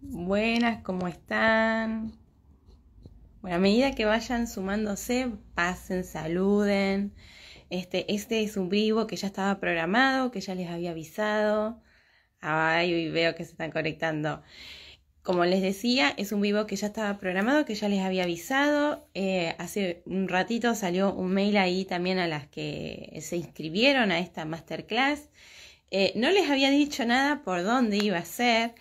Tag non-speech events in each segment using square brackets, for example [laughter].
buenas, ¿cómo están? Bueno, a medida que vayan sumándose, pasen, saluden. Este, este es un vivo que ya estaba programado, que ya les había avisado. Ay, veo que se están conectando. Como les decía, es un vivo que ya estaba programado, que ya les había avisado. Eh, hace un ratito salió un mail ahí también a las que se inscribieron a esta masterclass. Eh, no les había dicho nada por dónde iba a ser.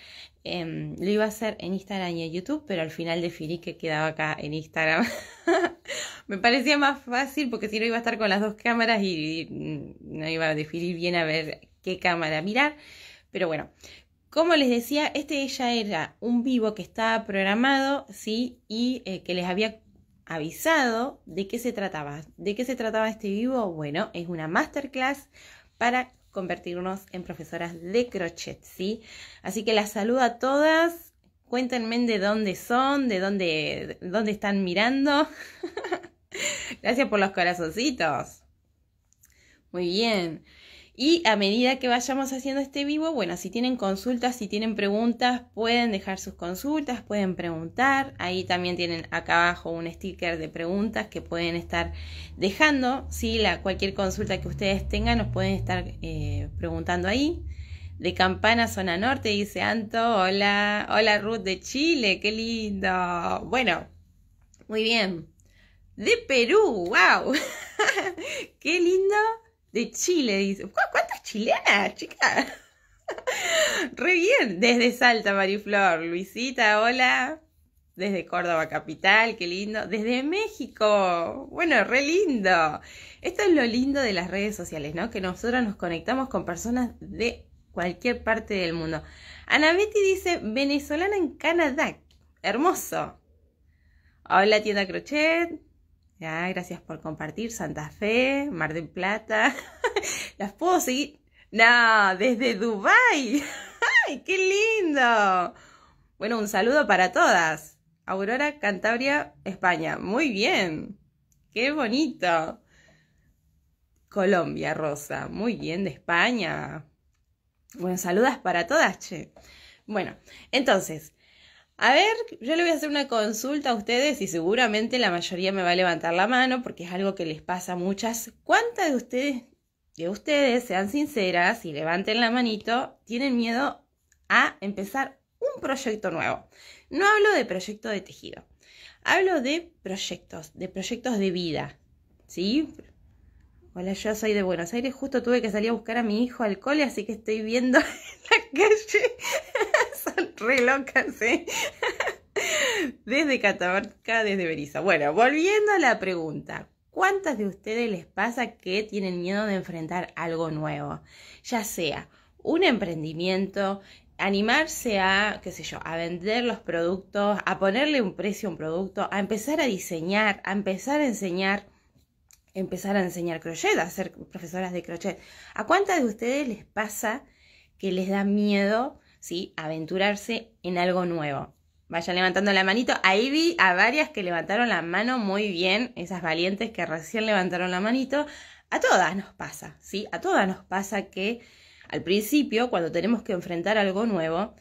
Em, lo iba a hacer en Instagram y en YouTube, pero al final definí que quedaba acá en Instagram. [laughs] Me parecía más fácil porque si no iba a estar con las dos cámaras y, no iba a definir bien a ver qué cámara mirar. Pero bueno, como les decía, este ya era un vivo que estaba programado, ¿sí? Y eh, que les había avisado de qué se trataba. ¿De qué se trataba este vivo? Bueno, es una masterclass para convertirnos en profesoras de crochet, ¿sí? Así que las saludo a todas. Cuéntenme de dónde son, de dónde, dónde están mirando. [laughs] Gracias por los corazoncitos. Muy bien. Y a medida que vayamos haciendo este vivo, bueno, si tienen consultas, si tienen preguntas, pueden dejar sus consultas, pueden preguntar. Ahí también tienen acá abajo un sticker de preguntas que pueden estar dejando. Si ¿sí? La, cualquier consulta que ustedes tengan, nos pueden estar eh, preguntando ahí. De Campana, zona norte, dice Anto. Hola, hola Ruth de Chile, qué lindo. Bueno, muy bien. De Perú, wow. [laughs] qué lindo de Chile, dice. ¿Cuántas chilenas, chicas? [laughs] Re bien, desde Salta, Mariflor. Luisita, hola. Desde Córdoba Capital, qué lindo. Desde México. Bueno, re lindo. Esto es lo lindo de las redes sociales, ¿no? Que nosotros nos conectamos con personas de cualquier parte del mundo. Ana Betty dice, venezolana en Canadá. Hermoso. Hola, tienda Crochet gracias por compartir Santa Fe, Mar del Plata. [laughs] ¿Las puedo seguir? No, desde Dubai. [laughs] ¡Ay, qué lindo! Bueno, un saludo para todas. Aurora, Cantabria, España. Muy bien. Qué bonito. Colombia, Rosa. Muy bien, de España. Bueno, saludas para todas, che. Bueno, entonces, a ver, yo le voy a hacer una consulta a ustedes y seguramente la mayoría me va a levantar la mano porque es algo que les pasa a muchas. ¿Cuántas de ustedes, de ustedes, sean sinceras y levanten la manito, tienen miedo a empezar un proyecto nuevo? No hablo de proyecto de tejido, hablo de proyectos, de proyectos de vida, ¿sí? Hola, yo soy de Buenos Aires, justo tuve que salir a buscar a mi hijo al cole, así que estoy viendo en [laughs] la calle. [laughs] Son re ¿eh? Desde Catamarca, desde Beriza. Bueno, volviendo a la pregunta. ¿Cuántas de ustedes les pasa que tienen miedo de enfrentar algo nuevo? Ya sea un emprendimiento, animarse a, qué sé yo, a vender los productos, a ponerle un precio a un producto, a empezar a diseñar, a empezar a enseñar empezar a enseñar crochet, a ser profesoras de crochet. ¿A cuántas de ustedes les pasa que les da miedo ¿sí? aventurarse en algo nuevo? Vayan levantando la manito. Ahí vi a varias que levantaron la mano muy bien, esas valientes que recién levantaron la manito. A todas nos pasa, ¿sí? A todas nos pasa que al principio, cuando tenemos que enfrentar algo nuevo,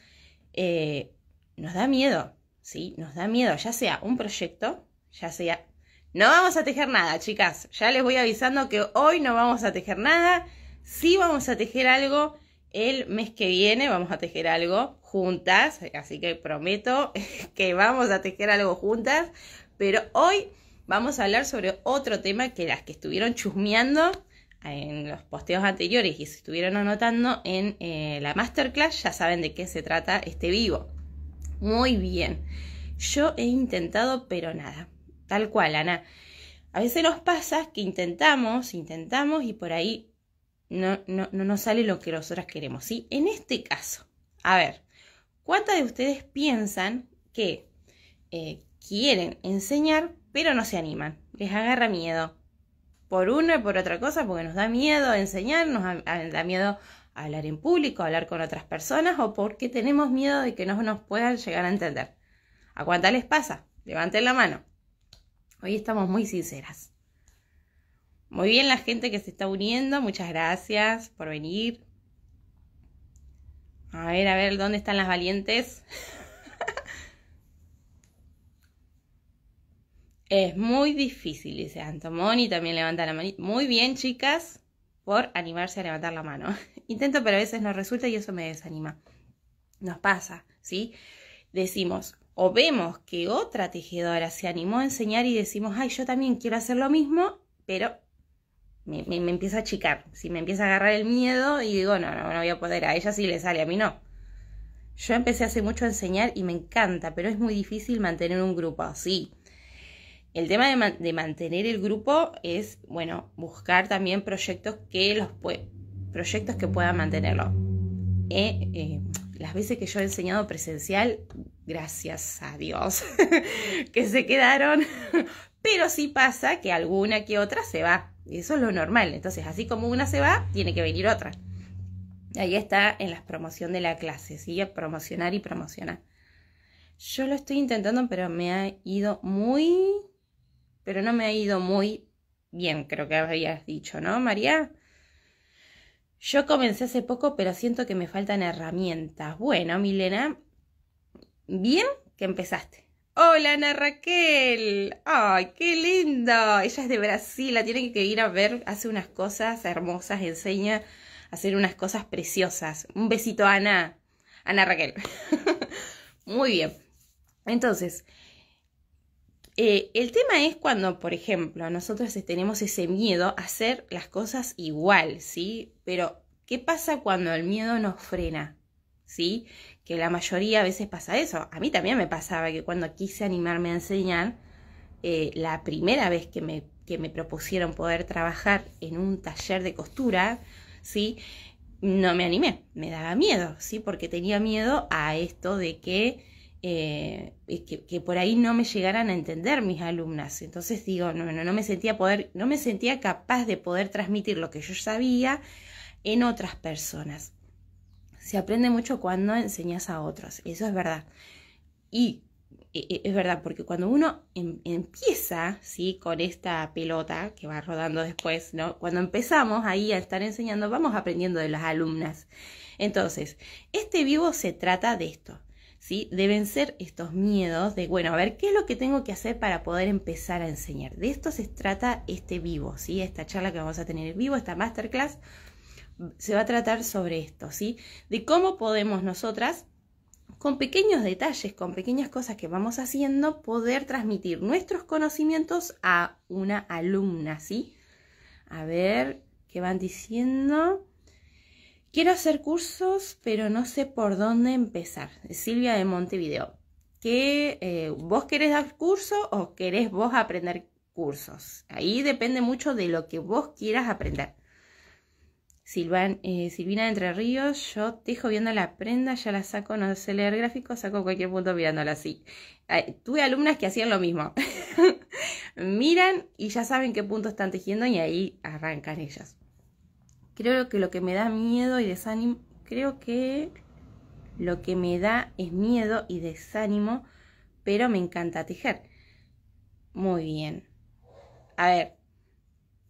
eh, nos da miedo, ¿sí? Nos da miedo, ya sea un proyecto, ya sea no vamos a tejer nada, chicas. Ya les voy avisando que hoy no vamos a tejer nada. Sí vamos a tejer algo el mes que viene. Vamos a tejer algo juntas. Así que prometo [laughs] que vamos a tejer algo juntas. Pero hoy vamos a hablar sobre otro tema que las que estuvieron chusmeando en los posteos anteriores y se estuvieron anotando en eh, la masterclass ya saben de qué se trata este vivo. Muy bien. Yo he intentado, pero nada. Tal cual, Ana. A veces nos pasa que intentamos, intentamos y por ahí no, no, nos sale lo que nosotras queremos. ¿sí? En este caso, a ver, ¿cuántas de ustedes piensan que eh, quieren enseñar pero no se animan? Les agarra miedo. Por una y por otra cosa, porque nos da miedo enseñar, nos da miedo hablar en público, hablar con otras personas o porque tenemos miedo de que no nos puedan llegar a entender. ¿A cuántas les pasa? Levanten la mano. Hoy estamos muy sinceras. Muy bien la gente que se está uniendo, muchas gracias por venir. A ver, a ver, ¿dónde están las valientes? [laughs] es muy difícil, dice y también levanta la mano. Muy bien, chicas, por animarse a levantar la mano. [laughs] Intento, pero a veces no resulta y eso me desanima. Nos pasa, ¿sí? Decimos, o vemos que otra tejedora se animó a enseñar y decimos, ay, yo también quiero hacer lo mismo, pero me, empieza a achicar, si me empieza a agarrar el miedo y digo, no, no, no voy a poder, a ella sí le sale, a mí no. Yo empecé hace mucho a enseñar y me encanta, pero es muy difícil mantener un grupo así. El tema de, mantener el grupo es, bueno, buscar también proyectos que los proyectos que puedan mantenerlo. Eh, eh, las veces que yo he enseñado presencial, gracias a Dios, [laughs] que se quedaron. Pero sí pasa que alguna que otra se va. eso es lo normal. Entonces, así como una se va, tiene que venir otra. Ahí está en la promoción de la clase. Sigue ¿sí? promocionar y promocionar. Yo lo estoy intentando, pero me ha ido muy... Pero no me ha ido muy bien, creo que habías dicho, ¿no, María? Yo comencé hace poco, pero siento que me faltan herramientas. Bueno, Milena, bien que empezaste. Hola Ana Raquel, ay, qué lindo. Ella es de Brasil, la tienen que ir a ver, hace unas cosas hermosas, enseña a hacer unas cosas preciosas. Un besito Ana, Ana Raquel. [laughs] Muy bien. Entonces, eh, el tema es cuando, por ejemplo, nosotros tenemos ese miedo a hacer las cosas igual, ¿sí? Pero, ¿qué pasa cuando el miedo nos frena? ¿Sí? que la mayoría a veces pasa eso. A mí también me pasaba que cuando quise animarme a enseñar, eh, la primera vez que me, que me propusieron poder trabajar en un taller de costura, ¿sí? No me animé, me daba miedo, ¿sí? Porque tenía miedo a esto de que, eh, que, que, por ahí no me llegaran a entender mis alumnas. Entonces digo, no, no, no me sentía poder, no me sentía capaz de poder transmitir lo que yo sabía en otras personas. Se aprende mucho cuando enseñas a otros, eso es verdad. Y e, e, es verdad, porque cuando uno em, empieza, ¿sí? Con esta pelota que va rodando después, ¿no? Cuando empezamos ahí a estar enseñando, vamos aprendiendo de las alumnas. Entonces, este vivo se trata de esto, ¿sí? Deben ser estos miedos de, bueno, a ver, ¿qué es lo que tengo que hacer para poder empezar a enseñar? De esto se trata este vivo, ¿sí? Esta charla que vamos a tener en vivo, esta masterclass se va a tratar sobre esto, ¿sí? De cómo podemos nosotras, con pequeños detalles, con pequeñas cosas que vamos haciendo, poder transmitir nuestros conocimientos a una alumna, ¿sí? A ver qué van diciendo. Quiero hacer cursos, pero no sé por dónde empezar. Silvia de Montevideo. Eh, ¿Vos querés dar curso o querés vos aprender cursos? Ahí depende mucho de lo que vos quieras aprender. Eh, Silvina de Entre Ríos, yo tejo viendo la prenda, ya la saco, no sé leer gráficos, saco cualquier punto mirándola así. tuve alumnas que hacían lo mismo. [laughs] Miran y ya saben qué punto están tejiendo y ahí arrancan ellas. Creo que lo que me da miedo y desánimo, creo que lo que me da es miedo y desánimo, pero me encanta tejer. Muy bien. A ver,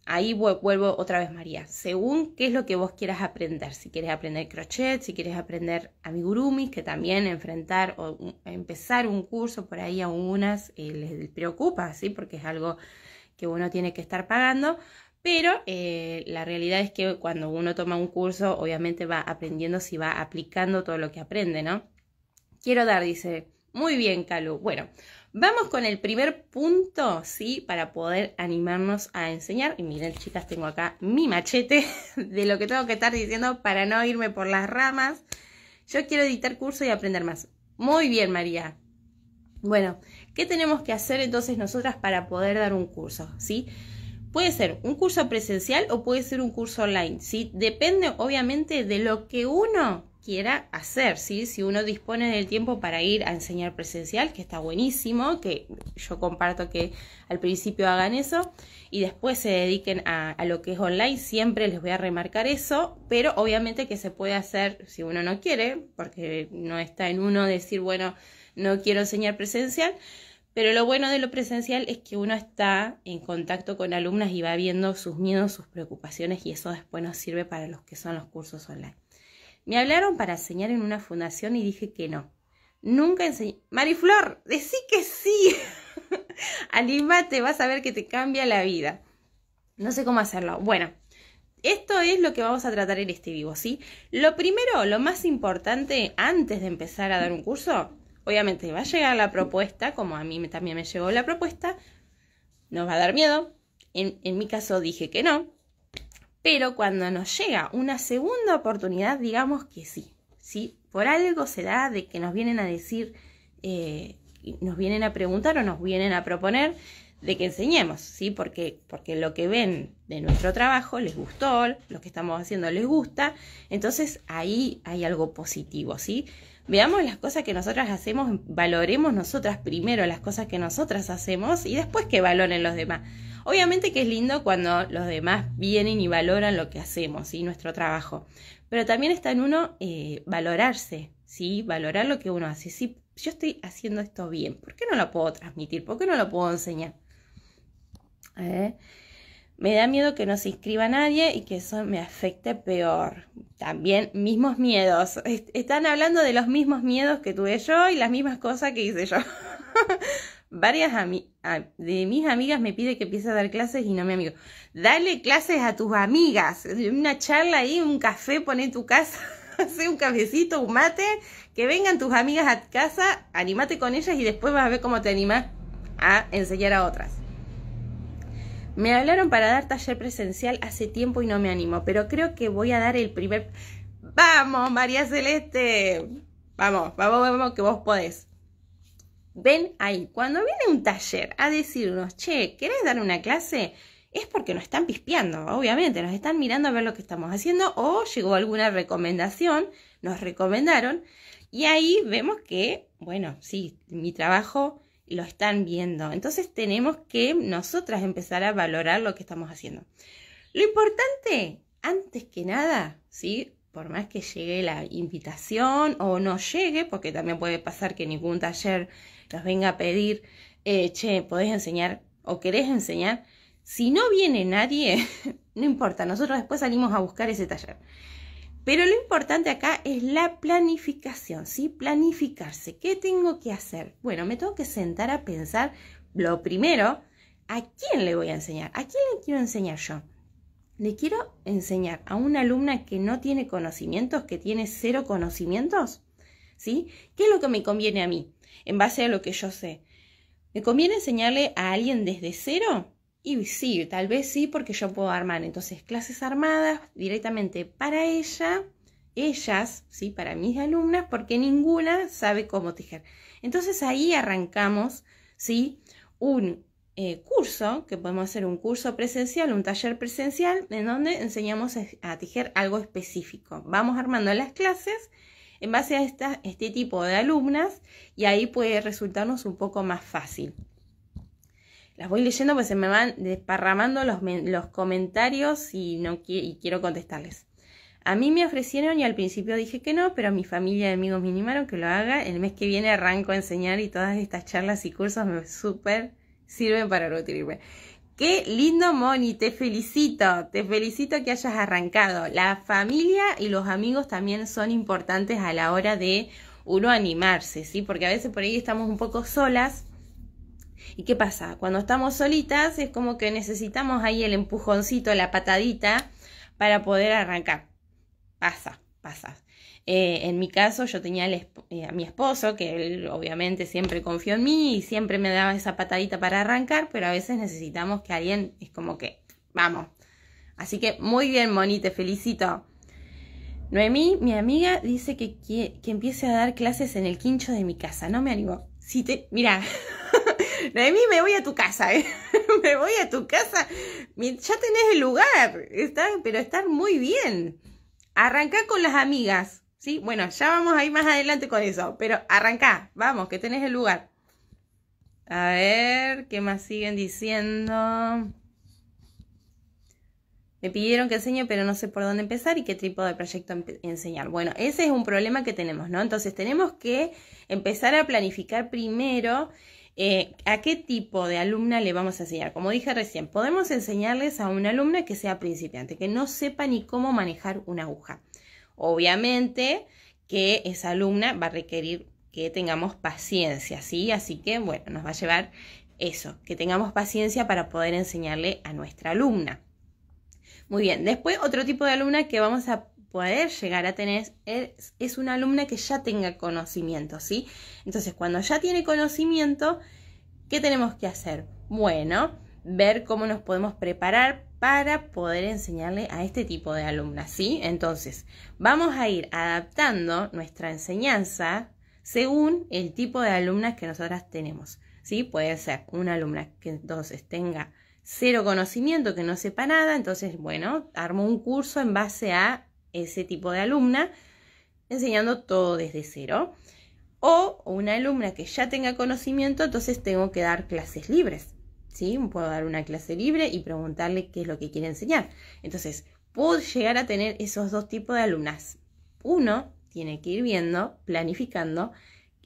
Ahí vuelvo otra vez, María. Según qué es lo que vos quieras aprender. Si quieres aprender crochet, si quieres aprender amigurumis, que también enfrentar o empezar un curso por ahí a unas eh, les preocupa, ¿sí? Porque es algo que uno tiene que estar pagando. Pero eh, la realidad es que cuando uno toma un curso, obviamente va aprendiendo si va aplicando todo lo que aprende, ¿no? Quiero dar, dice. Muy bien, Calu. Bueno, Vamos con el primer punto, ¿sí? Para poder animarnos a enseñar. Y miren, chicas, tengo acá mi machete [laughs] de lo que tengo que estar diciendo para no irme por las ramas. Yo quiero editar curso y aprender más. Muy bien, María. Bueno, ¿qué tenemos que hacer entonces nosotras para poder dar un curso? ¿Sí? sí Puede ser un curso presencial o puede ser un curso online, ¿sí? Depende obviamente de lo que uno quiera hacer, ¿sí? Si uno dispone del tiempo para ir a enseñar presencial, que está buenísimo, que yo comparto que al principio hagan eso y después se dediquen a, a, lo que es online, siempre les voy a remarcar eso, pero obviamente que se puede hacer si uno no quiere, porque no está en uno decir, bueno, no quiero enseñar presencial, pero lo bueno de lo presencial es que uno está en contacto con alumnas y va viendo sus miedos, sus preocupaciones y eso después nos sirve para los que son los cursos online. Me hablaron para enseñar en una fundación y dije que no. Nunca enseñé. Mariflor, decí que sí. [laughs] Anímate, vas a ver que te cambia la vida. No sé cómo hacerlo. Bueno, esto es lo que vamos a tratar en este vivo, ¿sí? Lo primero, lo más importante antes de empezar a dar un curso Obviamente va a llegar la propuesta, como a mí también me llegó la propuesta, nos va a dar miedo. En, mi caso dije que no, pero cuando nos llega una segunda oportunidad, digamos que sí, ¿sí? Por algo se da de que nos vienen a decir, eh, nos vienen a preguntar o nos vienen a proponer de que enseñemos, ¿sí? Porque, porque lo que ven de nuestro trabajo les gustó, lo que estamos haciendo les gusta, entonces ahí hay algo positivo, ¿sí? Veamos las cosas que nosotras hacemos, valoremos nosotras primero las cosas que nosotras hacemos y después que valoren los demás. Obviamente que es lindo cuando los demás vienen y valoran lo que hacemos y nuestro trabajo, pero también está en uno eh, valorarse, ¿sí? valorar lo que uno hace. Si yo estoy haciendo esto bien, ¿por qué no lo puedo transmitir? ¿Por qué no lo puedo enseñar? ¿Eh? Me da miedo que no se inscriba nadie y que eso me afecte peor. También mismos miedos. están hablando de los mismos miedos que tuve yo y las mismas cosas que hice yo. [laughs] Varias de mis amigas me pide que empiece a dar clases y no me amigo. Dale clases a tus amigas. Una charla ahí, un café, pone en tu casa, [laughs] hace un cafecito, un mate, que vengan tus amigas a casa, animate con ellas y después vas a ver cómo te animas a enseñar a otras. Me hablaron para dar taller presencial hace tiempo y no me animo, pero creo que voy a dar el primer... ¡Vamos, María Celeste! Vamos, vamos, vamos, que vos podés. Ven ahí, cuando viene un taller a decirnos, che, ¿querés dar una clase? Es porque nos están pispeando, obviamente, nos están mirando a ver lo que estamos haciendo o llegó alguna recomendación, nos recomendaron y ahí vemos que, bueno, sí, mi trabajo lo están viendo. Entonces tenemos que nosotras empezar a valorar lo que estamos haciendo. Lo importante, antes que nada, ¿sí? Por más que llegue la invitación o no llegue, porque también puede pasar que ningún taller nos venga a pedir, eh, che, podés enseñar o querés enseñar. Si no viene nadie, [laughs] no importa, nosotros después salimos a buscar ese taller. Pero lo importante acá es la planificación, ¿sí? Planificarse. ¿Qué tengo que hacer? Bueno, me tengo que sentar a pensar lo primero, ¿a quién le voy a enseñar? ¿A quién le quiero enseñar yo? Le quiero enseñar a una alumna que no tiene conocimientos, que tiene cero conocimientos, ¿sí? ¿Qué es lo que me conviene a mí en base a lo que yo sé? ¿Me conviene enseñarle a alguien desde cero? Y sí, tal vez sí, porque yo puedo armar entonces clases armadas directamente para ella, ellas, sí, para mis alumnas, porque ninguna sabe cómo tejer. Entonces ahí arrancamos, sí, un eh, curso, que podemos hacer un curso presencial, un taller presencial, en donde enseñamos a tejer algo específico. Vamos armando las clases en base a este tipo de alumnas y ahí puede resultarnos un poco más fácil las voy leyendo, pues se me van desparramando los, los comentarios y, no y quiero contestarles. A mí me ofrecieron y al principio dije que no, pero mi familia y amigos me animaron que lo haga. El mes que viene arranco a enseñar y todas estas charlas y cursos me súper sirven para nutrirme. Qué lindo, Moni, te felicito, te felicito que hayas arrancado. La familia y los amigos también son importantes a la hora de uno animarse, ¿sí? Porque a veces por ahí estamos un poco solas ¿Y qué pasa? Cuando estamos solitas es como que necesitamos ahí el empujoncito, la patadita para poder arrancar. Pasa, pasa. Eh, en mi caso yo tenía eh, a mi esposo, que él obviamente siempre confió en mí y siempre me daba esa patadita para arrancar, pero a veces necesitamos que alguien es como que, vamos. Así que muy bien, Moni, te felicito. Noemí, mi amiga, dice que, que, que empiece a dar clases en el quincho de mi casa. No me animo. Si te, mira, [laughs] Noemí, me voy a tu casa, ¿eh? [laughs] me voy a tu casa. Ya tenés el lugar, está, pero estar muy bien. Arrancá con las amigas, ¿sí? Bueno, ya vamos a ir más adelante con eso, pero arrancá, vamos, que tenés el lugar. A ver, ¿qué más siguen diciendo? Me pidieron que enseñe, pero no sé por dónde empezar y qué tipo de proyecto enseñar. Bueno, ese es un problema que tenemos, ¿no? Entonces tenemos que empezar a planificar primero eh, a qué tipo de alumna le vamos a enseñar. Como dije recién, podemos enseñarles a una alumna que sea principiante, que no sepa ni cómo manejar una aguja. Obviamente que esa alumna va a requerir que tengamos paciencia, ¿sí? Así que, bueno, nos va a llevar eso, que tengamos paciencia para poder enseñarle a nuestra alumna. Muy bien, después otro tipo de alumna que vamos a poder llegar a tener es, una alumna que ya tenga conocimiento, ¿sí? Entonces, cuando ya tiene conocimiento, ¿qué tenemos que hacer? Bueno, ver cómo nos podemos preparar para poder enseñarle a este tipo de alumnas, ¿sí? Entonces, vamos a ir adaptando nuestra enseñanza según el tipo de alumnas que nosotras tenemos, ¿sí? Puede ser una alumna que entonces tenga cero conocimiento, que no sepa nada, entonces, bueno, armo un curso en base a ese tipo de alumna, enseñando todo desde cero. O una alumna que ya tenga conocimiento, entonces tengo que dar clases libres. ¿sí? Puedo dar una clase libre y preguntarle qué es lo que quiere enseñar. Entonces, puedo llegar a tener esos dos tipos de alumnas. Uno tiene que ir viendo, planificando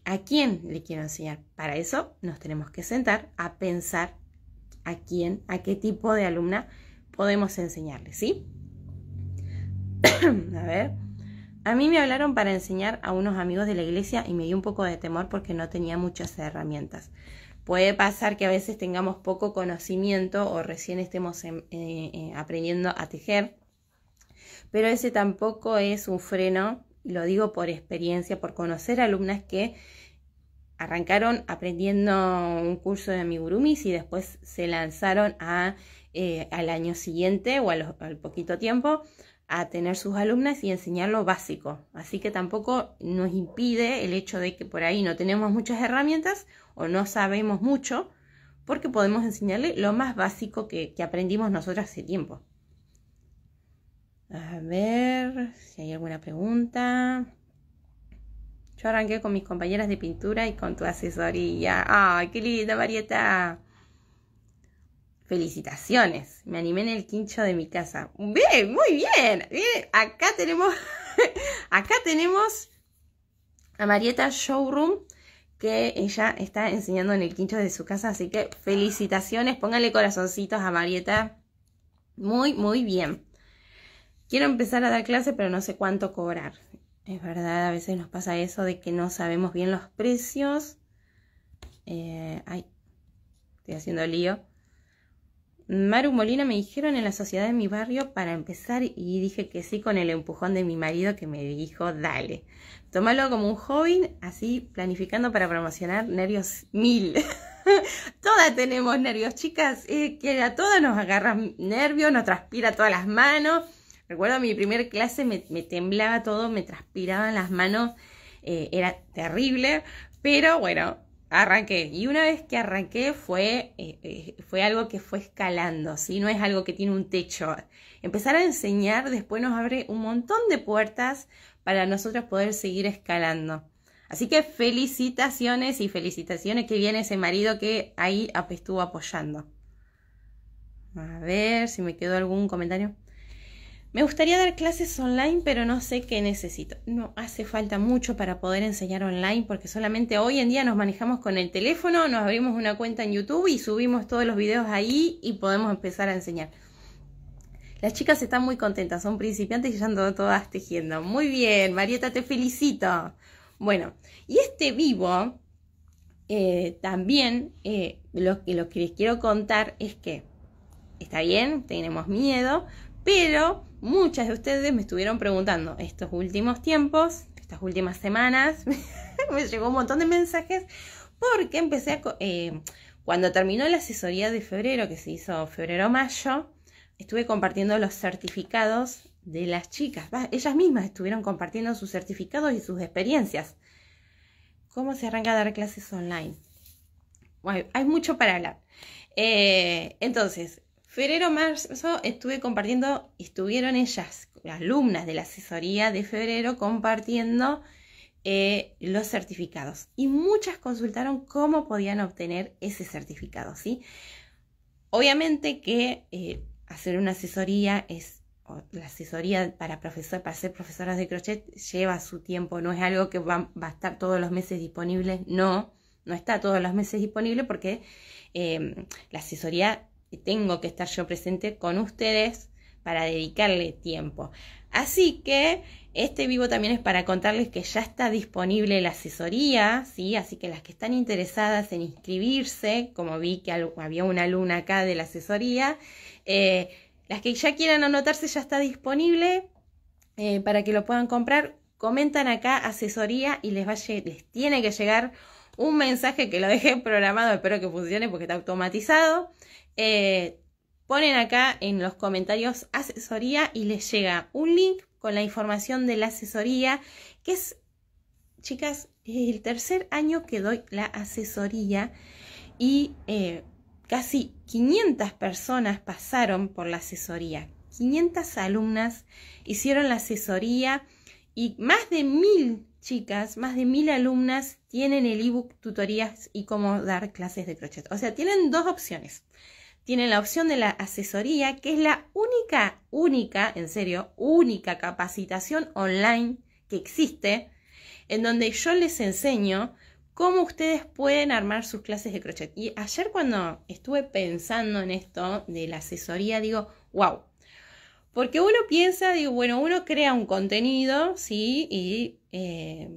a quién le quiero enseñar. Para eso nos tenemos que sentar a pensar a quién, a qué tipo de alumna podemos enseñarle, ¿sí? [coughs] a ver. A mí me hablaron para enseñar a unos amigos de la iglesia y me dio un poco de temor porque no tenía muchas herramientas. Puede pasar que a veces tengamos poco conocimiento o recién estemos eh, eh, aprendiendo a tejer, pero ese tampoco es un freno, lo digo por experiencia, por conocer alumnas que arrancaron aprendiendo un curso de amigurumis y después se lanzaron eh, al año siguiente o al poquito tiempo a tener sus alumnas y enseñar lo básico. Así que tampoco nos impide el hecho de que por ahí no tenemos muchas herramientas o no sabemos mucho, porque podemos enseñarle lo más básico que, aprendimos nosotros hace tiempo. A ver si hay alguna pregunta. Yo arranqué con mis compañeras de pintura y con tu asesoría. ¡Ay, qué linda, Marieta! Felicitaciones, me animé en el quincho de mi casa. Bien, muy bien. acá tenemos, [laughs] acá tenemos a Marieta Showroom, que ella está enseñando en el quincho de su casa, así que felicitaciones, pónganle corazoncitos a Marieta. Muy, muy bien. Quiero empezar a dar clase, pero no sé cuánto cobrar. Es verdad, a veces nos pasa eso de que no sabemos bien los precios. Eh, ay, estoy haciendo lío. Maru Molina me dijeron en la sociedad de mi barrio para empezar y dije que sí con el empujón de mi marido que me dijo, dale, tomalo como un joven, así planificando para promocionar Nervios Mil. [laughs] todas tenemos nervios, chicas, eh, que a todas nos agarra nervios, nos transpira todas las manos. Recuerdo mi primer clase, me, temblaba todo, me transpiraban las manos, eh, era terrible, pero bueno, arranqué. Y una vez que arranqué fue, eh, eh, fue algo que fue escalando, si No es algo que tiene un techo. Empezar a enseñar después nos abre un montón de puertas para nosotros poder seguir escalando. Así que felicitaciones y felicitaciones que viene ese marido que ahí estuvo apoyando. A ver si me quedó algún comentario. Me gustaría dar clases online, pero no sé qué necesito. No hace falta mucho para poder enseñar online porque solamente hoy en día nos manejamos con el teléfono, nos abrimos una cuenta en YouTube y subimos todos los videos ahí y podemos empezar a enseñar. Las chicas están muy contentas, son principiantes y ya andan todas tejiendo. Muy bien, Marieta, te felicito. Bueno, y este vivo eh, también eh, lo que les quiero contar es que está bien, tenemos miedo, pero muchas de ustedes me estuvieron preguntando estos últimos tiempos, estas últimas semanas, [laughs] me llegó un montón de mensajes porque empecé a... Eh, cuando terminó la asesoría de febrero, que se hizo febrero-mayo, estuve compartiendo los certificados de las chicas. ellas mismas estuvieron compartiendo sus certificados y sus experiencias. ¿Cómo se arranca a dar clases online? hay mucho para hablar. Eh, entonces, Febrero, marzo estuve compartiendo, estuvieron ellas, las alumnas de la asesoría de febrero, compartiendo eh, los certificados. Y muchas consultaron cómo podían obtener ese certificado, ¿sí? Obviamente que eh, hacer una asesoría es la asesoría para profesores para ser profesoras de crochet lleva su tiempo, no es algo que va, a estar todos los meses disponible, no, no está todos los meses disponible porque eh, la asesoría tengo que estar yo presente con ustedes para dedicarle tiempo. Así que este vivo también es para contarles que ya está disponible la asesoría, ¿sí? Así que las que están interesadas en inscribirse, como vi que había una luna acá de la asesoría, eh, las que ya quieran anotarse ya está disponible eh, para que lo puedan comprar. Comentan acá asesoría y les, va les tiene que llegar un mensaje que lo dejé programado, espero que funcione porque está automatizado. Eh, ponen acá en los comentarios asesoría y les llega un link con la información de la asesoría, que es, chicas, el tercer año que doy la asesoría y eh, casi 500 personas pasaron por la asesoría. 500 alumnas hicieron la asesoría y más de mil chicas, más de mil alumnas tienen el ebook tutorías y cómo dar clases de crochet. O sea, tienen dos opciones tienen la opción de la asesoría, que es la única, única, en serio, única capacitación online que existe, en donde yo les enseño cómo ustedes pueden armar sus clases de crochet. Y ayer cuando estuve pensando en esto de la asesoría, digo, wow. Porque uno piensa, digo, bueno, uno crea un contenido, ¿sí? Y eh,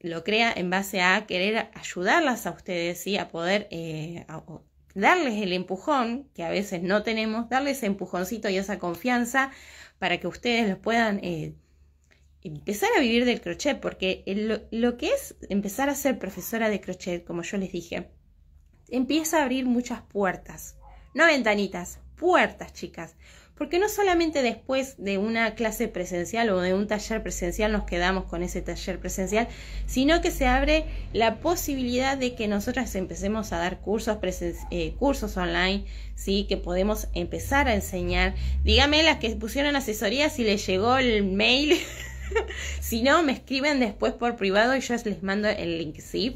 lo crea en base a querer ayudarlas a ustedes, ¿sí? A poder eh, darles el empujón, que a veces no tenemos, darles ese empujoncito y esa confianza para que ustedes los puedan eh, empezar a vivir del crochet, porque lo que es empezar a ser profesora de crochet, como yo les dije, empieza a abrir muchas puertas, no ventanitas, puertas, chicas. Porque no solamente después de una clase presencial o de un taller presencial nos quedamos con ese taller presencial, sino que se abre la posibilidad de que nosotras empecemos a dar cursos, eh, cursos online, ¿sí? que podemos empezar a enseñar. Dígame las que pusieron asesoría si les llegó el mail. [laughs] si no, me escriben después por privado y yo les mando el link, ¿sí?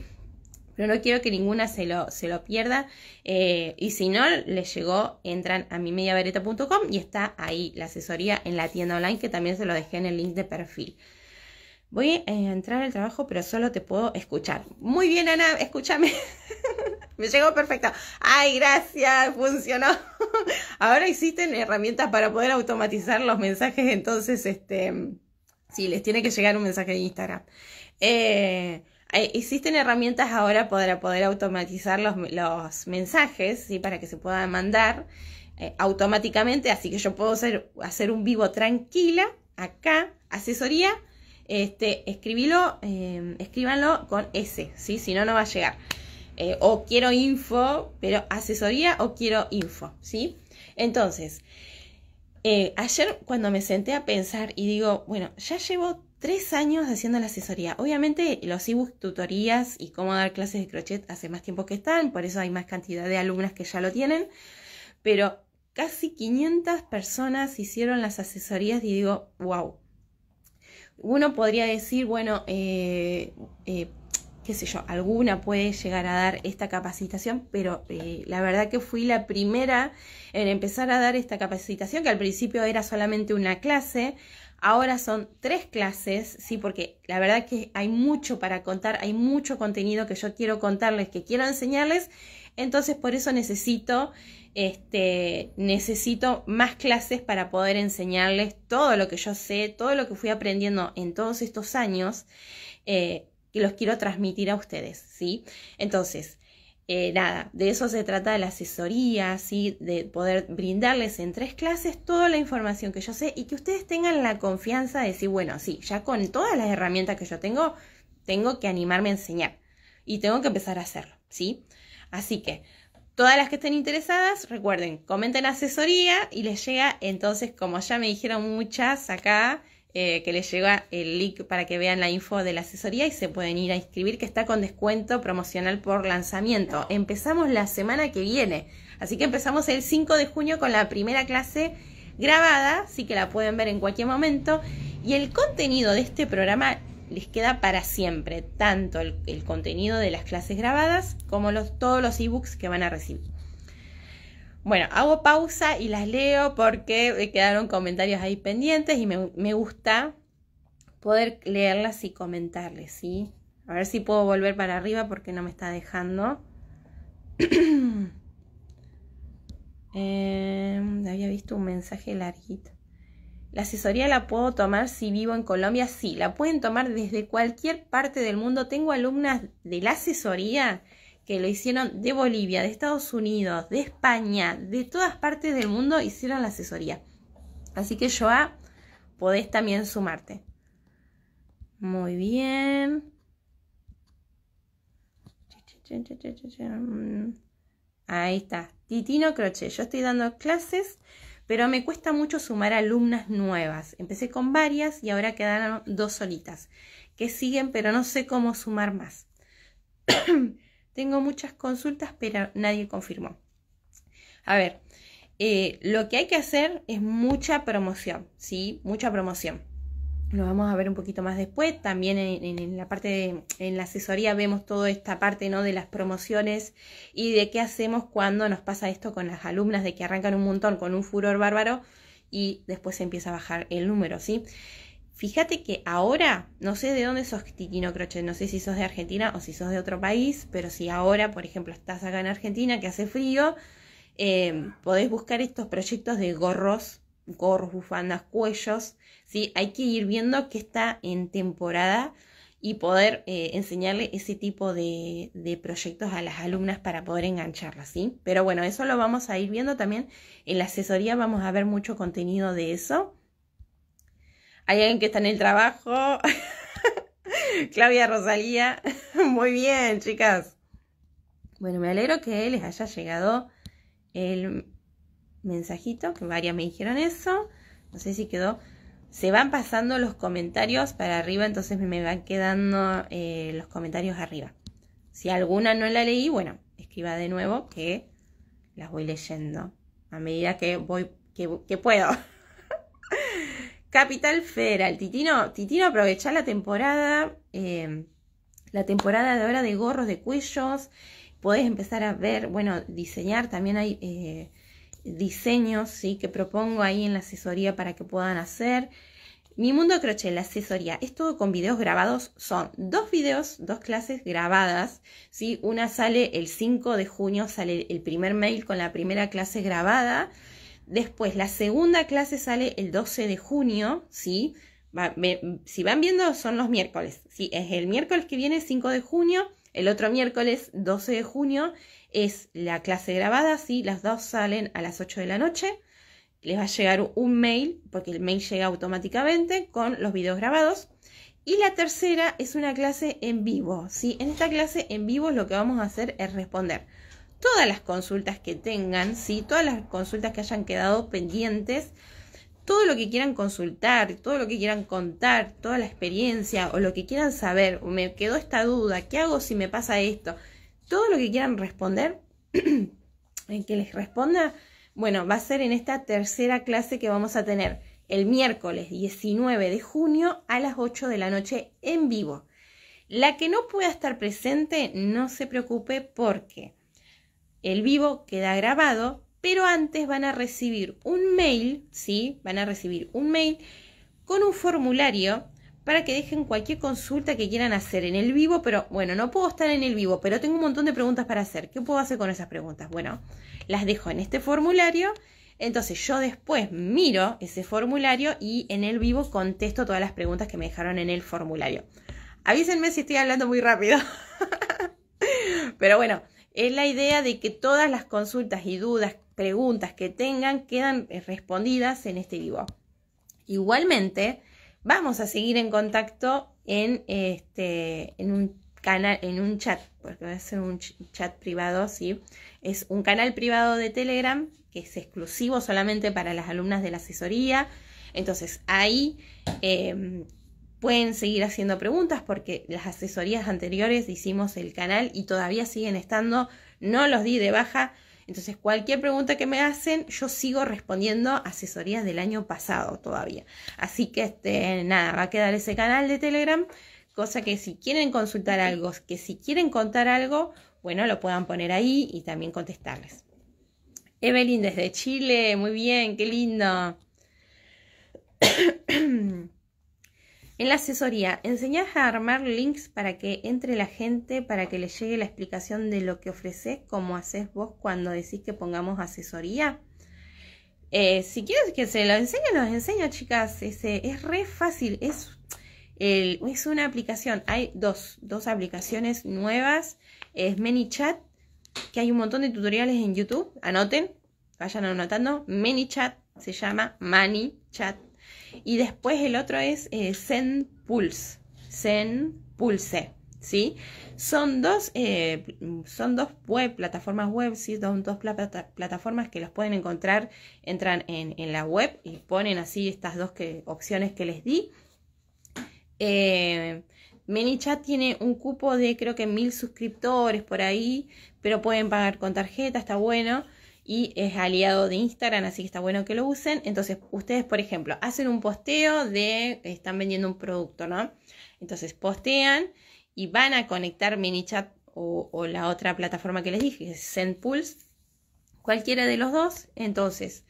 pero no quiero que ninguna se lo, se lo pierda. Eh, y si no, les llegó, entran a mimediavereta.com y está ahí la asesoría en la tienda online, que también se lo dejé en el link de perfil. Voy a entrar al trabajo, pero solo te puedo escuchar. Muy bien, Ana, escúchame. [laughs] Me llegó perfecto. Ay, gracias, funcionó. [laughs] Ahora existen herramientas para poder automatizar los mensajes, entonces, este, sí, les tiene que llegar un mensaje de Instagram. Eh, eh, existen herramientas ahora para poder automatizar los, mensajes, y para que se puedan mandar eh, automáticamente, así que yo puedo hacer, hacer un vivo tranquila acá, asesoría, este, escribilo, em, escríbanlo con S, ¿sí? si no, no va a llegar. Eh, o quiero info, pero asesoría o quiero info, ¿sí? Entonces, ayer cuando me senté a pensar y digo, bueno, ya llevo tres años haciendo la asesoría. Obviamente los ebooks, tutorías y cómo dar clases de crochet hace más tiempo que están, por eso hay más cantidad de alumnas que ya lo tienen, pero casi 500 personas hicieron las asesorías y digo, wow. Uno podría decir, bueno, eh, eh, qué sé yo, alguna puede llegar a dar esta capacitación, pero eh, la verdad que fui la primera en empezar a dar esta capacitación, que al principio era solamente una clase, ahora son tres clases, sí, porque la verdad que hay mucho para contar, hay mucho contenido que yo quiero contarles, que quiero enseñarles, entonces por eso necesito, este, necesito más clases para poder enseñarles todo lo que yo sé, todo lo que fui aprendiendo en todos estos años. Eh, que los quiero transmitir a ustedes, ¿sí? Entonces, eh, nada, de eso se trata la asesoría, ¿sí? de poder brindarles en tres clases toda la información que yo sé y que ustedes tengan la confianza de decir, bueno, sí, ya con todas las herramientas que yo tengo, tengo que animarme a enseñar y tengo que empezar a hacerlo, ¿sí? Así que todas las que estén interesadas, recuerden, comenten asesoría y les llega entonces, como ya me dijeron muchas acá, eh, que les llega el link para que vean la info de la asesoría y se pueden ir a inscribir, que está con descuento promocional por lanzamiento. Empezamos la semana que viene, así que empezamos el 5 de junio con la primera clase grabada, así que la pueden ver en cualquier momento. Y el contenido de este programa les queda para siempre, tanto el, el contenido de las clases grabadas como los, todos los ebooks que van a recibir. Bueno, hago pausa y las leo porque eh, quedaron comentarios ahí pendientes y me, gusta poder leerlas y comentarles, ¿sí? A ver si puedo volver para arriba porque no me está dejando. [clears throat] Em, había visto un mensaje larguito. La asesoría la puedo tomar si vivo en Colombia. Sí, la pueden tomar desde cualquier parte del mundo. Tengo alumnas de la asesoría que lo hicieron de Bolivia, de Estados Unidos, de España, de todas partes del mundo hicieron la asesoría. Así que Joa, podés también sumarte. Muy bien. Mm. Ahí está. Titino Crochet. Yo estoy dando clases, pero me cuesta mucho sumar alumnas nuevas. Empecé con varias y ahora quedaron dos solitas, que siguen, pero no sé cómo sumar más. [clears throat] Tengo muchas consultas, pero nadie confirmó. A ver, eh, lo que hay que hacer es mucha promoción, ¿sí? Mucha promoción. Lo vamos a ver un poquito más después. También en, la parte de en la asesoría vemos toda esta parte ¿no? de las promociones y de qué hacemos cuando nos pasa esto con las alumnas, de que arrancan un montón con un furor bárbaro y después se empieza a bajar el número, ¿sí? sí Fíjate que ahora, no sé de dónde sos Tiquino Crochet, no sé si sos de Argentina o si sos de otro país, pero si ahora, por ejemplo, estás acá en Argentina que hace frío, eh, podés buscar estos proyectos de gorros, gorros, bufandas, cuellos, ¿sí? Hay que ir viendo qué está en temporada y poder eh, enseñarle ese tipo de, de, proyectos a las alumnas para poder engancharlas, ¿sí? Pero bueno, eso lo vamos a ir viendo también en la asesoría, vamos a ver mucho contenido de eso. Hay alguien que está en el trabajo. [laughs] Claudia Rosalía. [laughs] Muy bien, chicas. Bueno, me alegro que les haya llegado el mensajito, que varias me dijeron eso. No sé si quedó. Se van pasando los comentarios para arriba, entonces me van quedando eh, los comentarios arriba. Si alguna no la leí, bueno, escriba de nuevo que las voy leyendo a medida que voy, que puedo. [laughs] Capital Federal. Titino, Titino aprovecha la temporada, em, la temporada de ahora de gorros, de cuellos. puedes empezar a ver, bueno, diseñar. También hay eh, diseños, ¿sí? Que propongo ahí en la asesoría para que puedan hacer. Mi Mundo Crochet, la asesoría, es todo con videos grabados. Son dos videos, dos clases grabadas. ¿sí? Una sale el 5 de junio, sale el primer mail con la primera clase grabada. Después, la segunda clase sale el 12 de junio, ¿sí? si van viendo, son los miércoles, ¿sí? Es el miércoles que viene, 5 de junio, el otro miércoles, 12 de junio, es la clase grabada, ¿sí? Las dos salen a las 8 de la noche. Les va a llegar un mail, porque el mail llega automáticamente con los videos grabados. Y la tercera es una clase en vivo, ¿sí? En esta clase en vivo lo que vamos a hacer es responder todas las consultas que tengan, ¿sí? todas las consultas que hayan quedado pendientes, todo lo que quieran consultar, todo lo que quieran contar, toda la experiencia o lo que quieran saber, me quedó esta duda, ¿qué hago si me pasa esto? Todo lo que quieran responder, en [clears throat] que les responda, bueno, va a ser en esta tercera clase que vamos a tener el miércoles 19 de junio a las 8 de la noche en vivo. La que no pueda estar presente, no se preocupe porque el vivo queda grabado, pero antes van a recibir un mail, ¿sí? Van a recibir un mail con un formulario para que dejen cualquier consulta que quieran hacer en el vivo, pero bueno, no puedo estar en el vivo, pero tengo un montón de preguntas para hacer. ¿Qué puedo hacer con esas preguntas? Bueno, las dejo en este formulario, entonces yo después miro ese formulario y en el vivo contesto todas las preguntas que me dejaron en el formulario. Avísenme si estoy hablando muy rápido. [laughs] pero bueno, es la idea de que todas las consultas y dudas, preguntas que tengan quedan eh, respondidas en este vivo. Igualmente, vamos a seguir en contacto en, este, en un canal, en un chat, porque va a ser un chat privado, sí. Es un canal privado de Telegram que es exclusivo solamente para las alumnas de la asesoría. Entonces, ahí em, Pueden seguir haciendo preguntas porque las asesorías anteriores hicimos el canal y todavía siguen estando, no los di de baja. Entonces, cualquier pregunta que me hacen, yo sigo respondiendo asesorías del año pasado todavía. Así que, este, nada, va a quedar ese canal de Telegram, cosa que si quieren consultar algo, que si quieren contar algo, bueno, lo puedan poner ahí y también contestarles. Evelyn desde Chile, muy bien, qué lindo. [coughs] En la asesoría, ¿enseñas a armar links para que entre la gente, para que les llegue la explicación de lo que ofreces, como haces vos cuando decís que pongamos asesoría? Eh, si quieres que se lo enseñe, los enseño, chicas. Es, es re fácil, es, es una aplicación. Hay dos, dos aplicaciones nuevas. Es ManyChat, que hay un montón de tutoriales en YouTube. Anoten, vayan anotando. ManyChat se llama ManyChat y después el otro es eh, Zen Pulse. Zen Pulse. ¿Sí? Son dos, eh, son dos web, plataformas web, ¿sí? Son dos plataformas que los pueden encontrar, entran en, la web y ponen así estas dos opciones que les di. Eh, ManyChat tiene un cupo de creo que mil suscriptores por ahí, pero pueden pagar con tarjeta, está bueno y es aliado de Instagram, así que está bueno que lo usen. Entonces, ustedes, por ejemplo, hacen un posteo de, están vendiendo un producto, ¿no? Entonces, postean y van a conectar MiniChat o, o la otra plataforma que les dije, que es SendPulse, cualquiera de los dos. Entonces,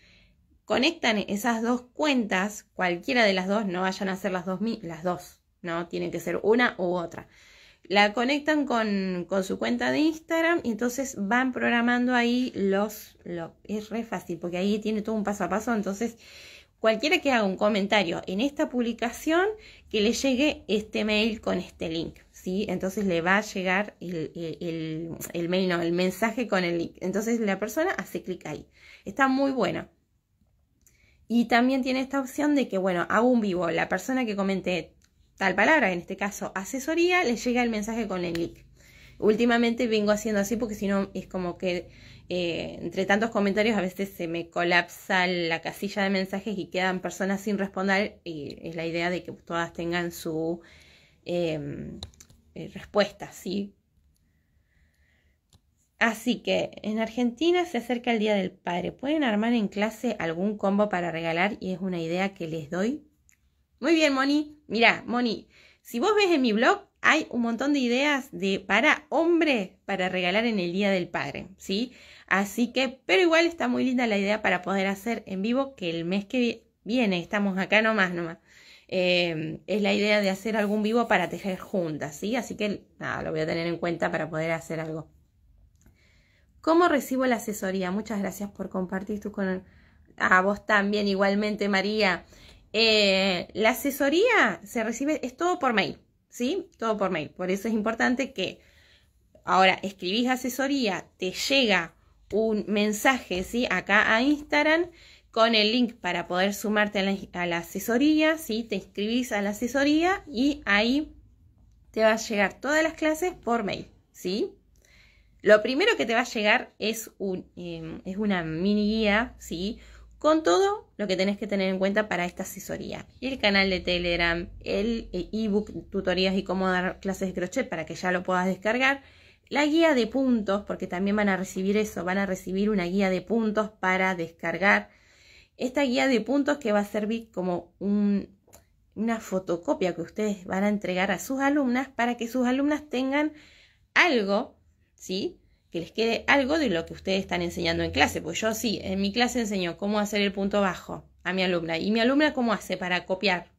conectan esas dos cuentas, cualquiera de las dos, no vayan a ser las dos, las dos, ¿no? Tienen que ser una u otra la conectan con, su cuenta de Instagram y entonces van programando ahí los, los, Es re fácil porque ahí tiene todo un paso a paso. Entonces, cualquiera que haga un comentario en esta publicación, que le llegue este mail con este link. ¿sí? Entonces le va a llegar el, mail, no, el mensaje con el link. Entonces la persona hace clic ahí. Está muy buena. Y también tiene esta opción de que, bueno, aún vivo. La persona que comenté tal palabra, en este caso asesoría, les llega el mensaje con el link. Últimamente vengo haciendo así porque si no es como que eh, entre tantos comentarios a veces se me colapsa la casilla de mensajes y quedan personas sin responder y es la idea de que todas tengan su em, eh, respuesta, ¿sí? Así que en Argentina se acerca el Día del Padre. ¿Pueden armar en clase algún combo para regalar? Y es una idea que les doy muy bien, Moni. Mira, Moni, si vos ves en mi blog, hay un montón de ideas de para hombre para regalar en el Día del Padre, ¿sí? Así que, pero igual está muy linda la idea para poder hacer en vivo que el mes que viene, estamos acá nomás, nomás. Em, es la idea de hacer algún vivo para tejer juntas, ¿sí? Así que nada, lo voy a tener en cuenta para poder hacer algo. ¿Cómo recibo la asesoría? Muchas gracias por compartir tú con... A vos también, igualmente, María. Eh, la asesoría se recibe, es todo por mail, ¿sí? Todo por mail. Por eso es importante que ahora escribís asesoría, te llega un mensaje, ¿sí? Acá a Instagram con el link para poder sumarte a la, asesoría, ¿sí? Te inscribís a la asesoría y ahí te va a llegar todas las clases por mail, ¿sí? Lo primero que te va a llegar es, un, eh, es una mini guía, ¿sí? Con todo, lo que tenés que tener en cuenta para esta asesoría, el canal de Telegram, el eh, ebook tutorías y cómo dar clases de crochet para que ya lo puedas descargar, la guía de puntos, porque también van a recibir eso, van a recibir una guía de puntos para descargar. Esta guía de puntos que va a servir como una fotocopia que ustedes van a entregar a sus alumnas para que sus alumnas tengan algo, ¿sí? les quede algo de lo que ustedes están enseñando en clase. Pues yo sí, en mi clase enseño cómo hacer el punto bajo a mi alumna. ¿Y mi alumna cómo hace para copiar?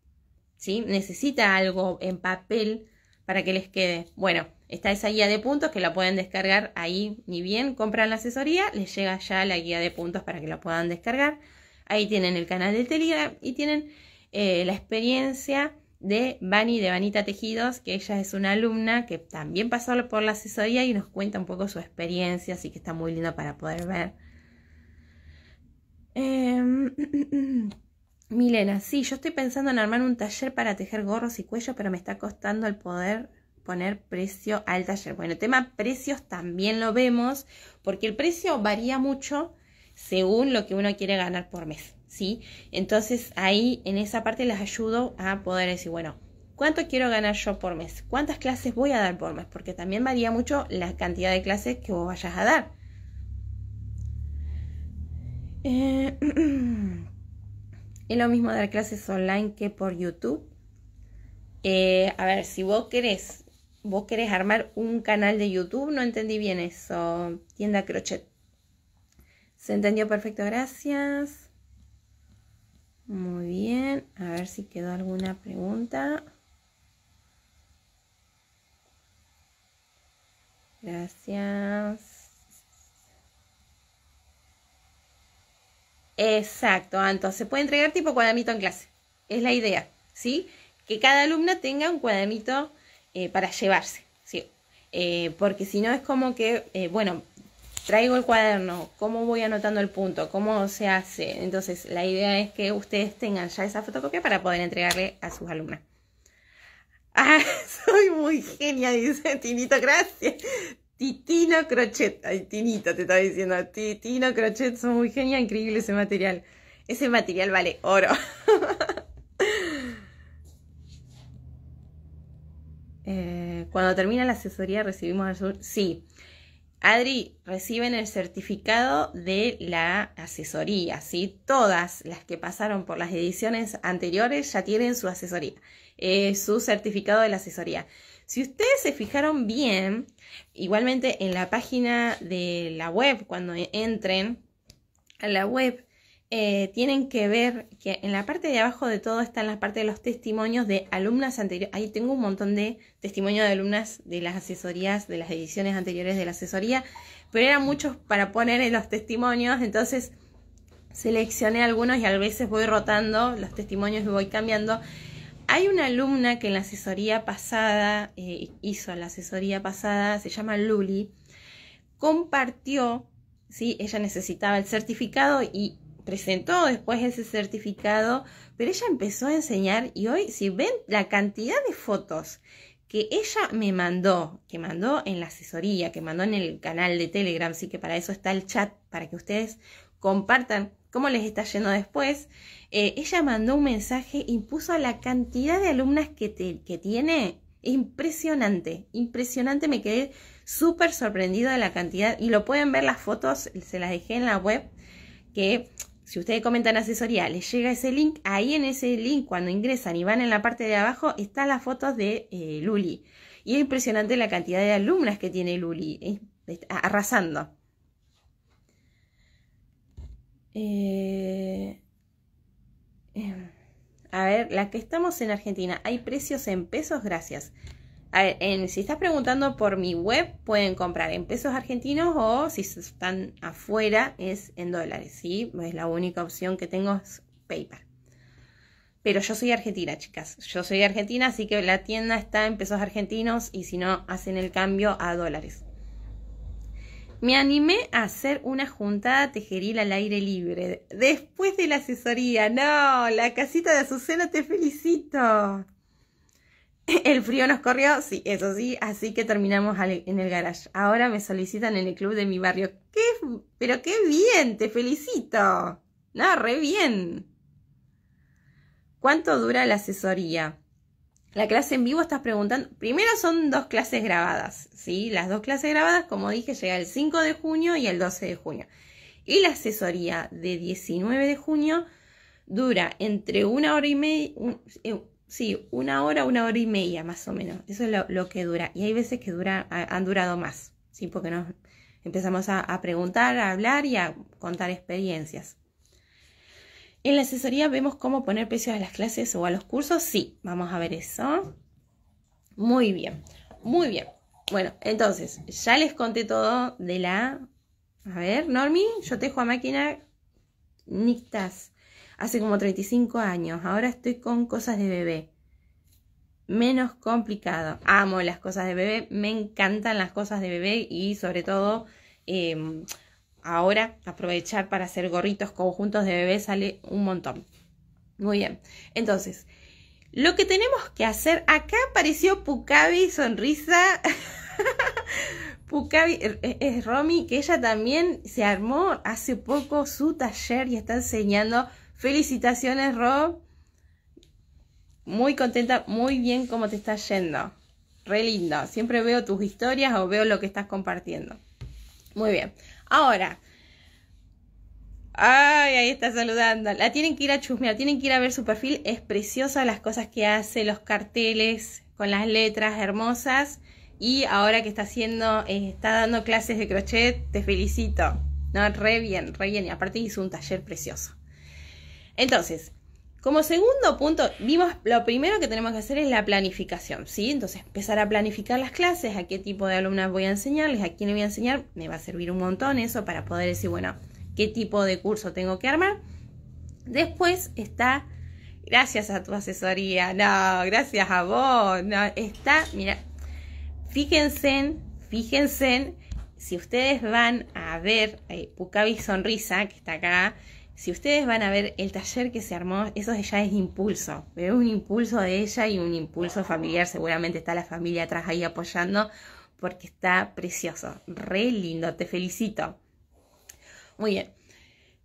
¿Sí? Necesita algo en papel para que les quede. Bueno, está esa guía de puntos que la pueden descargar ahí. Ni bien compran la asesoría, les llega ya la guía de puntos para que la puedan descargar. Ahí tienen el canal de Telegram y tienen eh, la experiencia de Vani de Vanita Tejidos, que ella es una alumna que también pasó por la asesoría y nos cuenta un poco su experiencia, así que está muy linda para poder ver. Em, [clears throat] Milena, sí, yo estoy pensando en armar un taller para tejer gorros y cuellos, pero me está costando el poder poner precio al taller. Bueno, el tema precios también lo vemos, porque el precio varía mucho según lo que uno quiere ganar por mes. ¿sí? Entonces ahí en esa parte les ayudo a poder decir, bueno, ¿cuánto quiero ganar yo por mes? ¿Cuántas clases voy a dar por mes? Porque también varía mucho la cantidad de clases que vos vayas a dar. Eh, [clears throat] es lo mismo dar clases online que por YouTube. Eh, a ver, si vos querés, vos querés armar un canal de YouTube, no entendí bien eso. Tienda crochet. Se entendió perfecto, gracias. Muy bien, a ver si quedó alguna pregunta. Gracias. Exacto, entonces, Se puede entregar tipo cuadernito en clase. Es la idea, ¿sí? Que cada alumna tenga un cuadernito eh, para llevarse, ¿sí? Eh, porque si no es como que, eh, bueno, traigo el cuaderno, cómo voy anotando el punto, cómo se hace. Entonces, la idea es que ustedes tengan ya esa fotocopia para poder entregarle a sus alumnas. Ah, [laughs] soy muy genia, dice Tinito, gracias. Titino Crochet, ay, Tinito te estaba diciendo, Titino Crochet, soy muy genia, increíble ese material. Ese material vale oro. [laughs] Eh, cuando termina la asesoría recibimos... Sí, Adri, reciben el certificado de la asesoría, ¿sí? Todas las que pasaron por las ediciones anteriores ya tienen su asesoría, eh, su certificado de la asesoría. Si ustedes se fijaron bien, igualmente en la página de la web, cuando entren a la web, eh, tienen que ver que en la parte de abajo de todo están las partes de los testimonios de alumnas anteriores. Ahí tengo un montón de testimonios de alumnas de las asesorías, de las ediciones anteriores de la asesoría, pero eran muchos para poner en los testimonios, entonces seleccioné algunos y a veces voy rotando los testimonios y voy cambiando. Hay una alumna que en la asesoría pasada, eh, hizo la asesoría pasada, se llama Luli, compartió, ¿sí? ella necesitaba el certificado y presentó después ese certificado, pero ella empezó a enseñar y hoy, si ven la cantidad de fotos que ella me mandó, que mandó en la asesoría, que mandó en el canal de Telegram, sí que para eso está el chat, para que ustedes compartan cómo les está yendo después, eh, ella mandó un mensaje y puso a la cantidad de alumnas que, que tiene. Impresionante, impresionante, me quedé súper sorprendida de la cantidad y lo pueden ver las fotos, se las dejé en la web, que si ustedes comentan asesoría, les llega ese link, ahí en ese link cuando ingresan y van en la parte de abajo están las fotos de eh, Luli. Y es impresionante la cantidad de alumnas que tiene Luli, arrasando. Eh, em, a ver, la que estamos en Argentina, ¿hay precios en pesos? Gracias si estás preguntando por mi web, pueden comprar en pesos argentinos o si están afuera es en dólares, ¿sí? Es la única opción que tengo es PayPal. Pero yo soy argentina, chicas. Yo soy argentina, así que la tienda está en pesos argentinos y si no, hacen el cambio a dólares. Me animé a hacer una juntada tejeril al aire libre. Después de la asesoría, no, la casita de Azucena te felicito. [laughs] El frío nos corrió, sí, eso sí, así que terminamos en el garage. Ahora me solicitan en el club de mi barrio. ¿Qué? Pero qué bien, te felicito. No, re bien. ¿Cuánto dura la asesoría? La clase en vivo estás preguntando. Primero son dos clases grabadas, ¿sí? Las dos clases grabadas, como dije, llega el 5 de junio y el 12 de junio. Y la asesoría de 19 de junio dura entre una hora y media, eh, sí, una hora, una hora y media más o menos. Eso es lo, que dura. Y hay veces que dura, han durado más, ¿sí? Porque nos empezamos a, preguntar, a hablar y a contar experiencias. En la asesoría vemos cómo poner precios a las clases o a los cursos. Sí, vamos a ver eso. Muy bien, muy bien. Bueno, entonces, ya les conté todo de la... A ver, Normi, yo te dejo a máquina. Nictas hace como 35 años. Ahora estoy con cosas de bebé. Menos complicado. Amo las cosas de bebé. Me encantan las cosas de bebé y sobre todo... Em, ahora aprovechar para hacer gorritos, conjuntos de bebé sale un montón. Muy bien. Entonces, lo que tenemos que hacer, acá apareció Pukabi Sonrisa. [laughs] Pukabi er, e, es Romy, que ella también se armó hace poco su taller y está enseñando Felicitaciones, Rob. Muy contenta, muy bien cómo te está yendo. Re lindo. Siempre veo tus historias o veo lo que estás compartiendo. Muy bien. Ahora. Ay, ahí está saludando. La tienen que ir a chusmear, tienen que ir a ver su perfil. Es preciosa las cosas que hace, los carteles con las letras hermosas. Y ahora que está haciendo, eh, está dando clases de crochet, te felicito. No, re bien, re bien. Y aparte hizo un taller precioso. Entonces, como segundo punto, vimos lo primero que tenemos que hacer es la planificación, ¿sí? Entonces, empezar a planificar las clases, a qué tipo de alumnas voy a enseñarles, a quién voy a enseñar, me va a servir un montón eso para poder decir, bueno, qué tipo de curso tengo que armar. Después está, gracias a tu asesoría, no, gracias a vos, no, está, mira, fíjense, fíjense, si ustedes van a ver eh, Pucavi Sonrisa, que está acá, si ustedes van a ver el taller que se armó, eso ya es impulso, Veo ¿eh? un impulso de ella y un impulso familiar, seguramente está la familia atrás ahí apoyando, porque está precioso, re lindo, te felicito. Muy bien,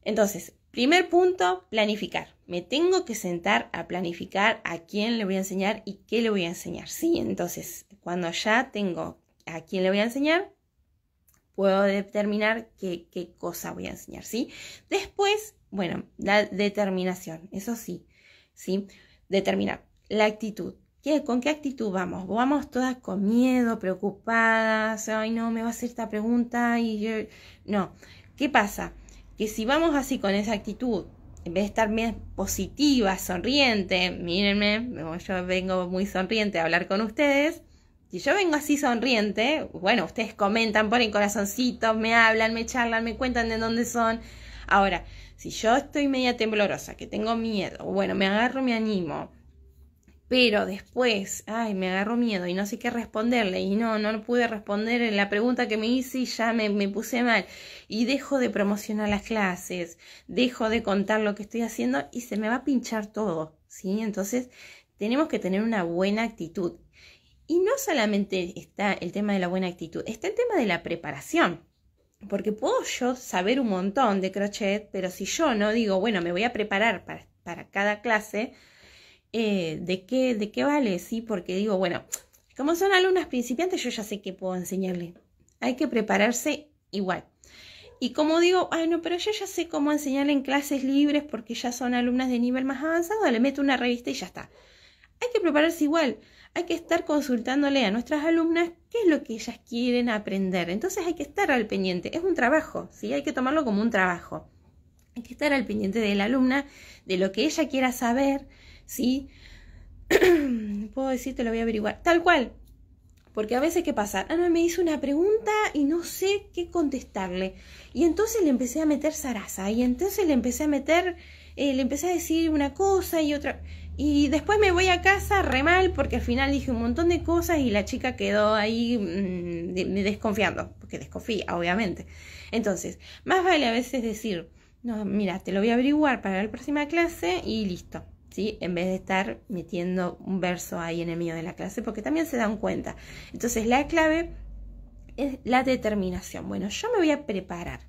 entonces, primer punto, planificar. Me tengo que sentar a planificar a quién le voy a enseñar y qué le voy a enseñar. Sí, entonces, cuando ya tengo a quién le voy a enseñar, puedo determinar qué, qué cosa voy a enseñar, ¿sí? Después bueno, la determinación, eso sí, ¿sí? Determinar. La actitud. ¿Qué, ¿Con qué actitud vamos? ¿Vamos todas con miedo, preocupadas? Ay, no, me va a hacer esta pregunta y yo... No. ¿Qué pasa? Que si vamos así con esa actitud, en vez de estar bien positiva, sonriente, mírenme, yo vengo muy sonriente a hablar con ustedes. Si yo vengo así sonriente, bueno, ustedes comentan, ponen corazoncitos, me hablan, me charlan, me cuentan de dónde son. Ahora, si yo estoy media temblorosa, que tengo miedo, bueno, me agarro, me animo, pero después, ay, me agarro miedo y no sé qué responderle y no, no pude responder la pregunta que me hice y ya me, me, puse mal y dejo de promocionar las clases, dejo de contar lo que estoy haciendo y se me va a pinchar todo, ¿sí? Entonces tenemos que tener una buena actitud. Y no solamente está el tema de la buena actitud, está el tema de la preparación porque puedo yo saber un montón de crochet, pero si yo no digo, bueno, me voy a preparar para, cada clase, eh, ¿de, qué, ¿de qué vale? ¿Sí? Porque digo, bueno, como son alumnas principiantes, yo ya sé que puedo enseñarle. Hay que prepararse igual. Y como digo, ay no, pero yo ya sé cómo enseñar en clases libres porque ya son alumnas de nivel más avanzado, le meto una revista y ya está. Hay que prepararse igual hay que estar consultándole a nuestras alumnas qué es lo que ellas quieren aprender. Entonces hay que estar al pendiente. Es un trabajo, ¿sí? Hay que tomarlo como un trabajo. Hay que estar al pendiente de la alumna, de lo que ella quiera saber, ¿sí? [clears throat] Puedo decirte, lo voy a averiguar. Tal cual. Porque a veces, ¿qué pasa? Ana me hizo una pregunta y no sé qué contestarle. Y entonces le empecé a meter zaraza. Y entonces le empecé a meter, eh, le empecé a decir una cosa y otra. Y después me voy a casa re mal porque al final dije un montón de cosas y la chica quedó ahí mm, desconfiando, porque desconfía, obviamente. Entonces, más vale a veces decir, no, mira, te lo voy a averiguar para la próxima clase y listo. ¿Sí? En vez de estar metiendo un verso ahí en el medio de la clase, porque también se dan cuenta. Entonces, la clave es la determinación. Bueno, yo me voy a preparar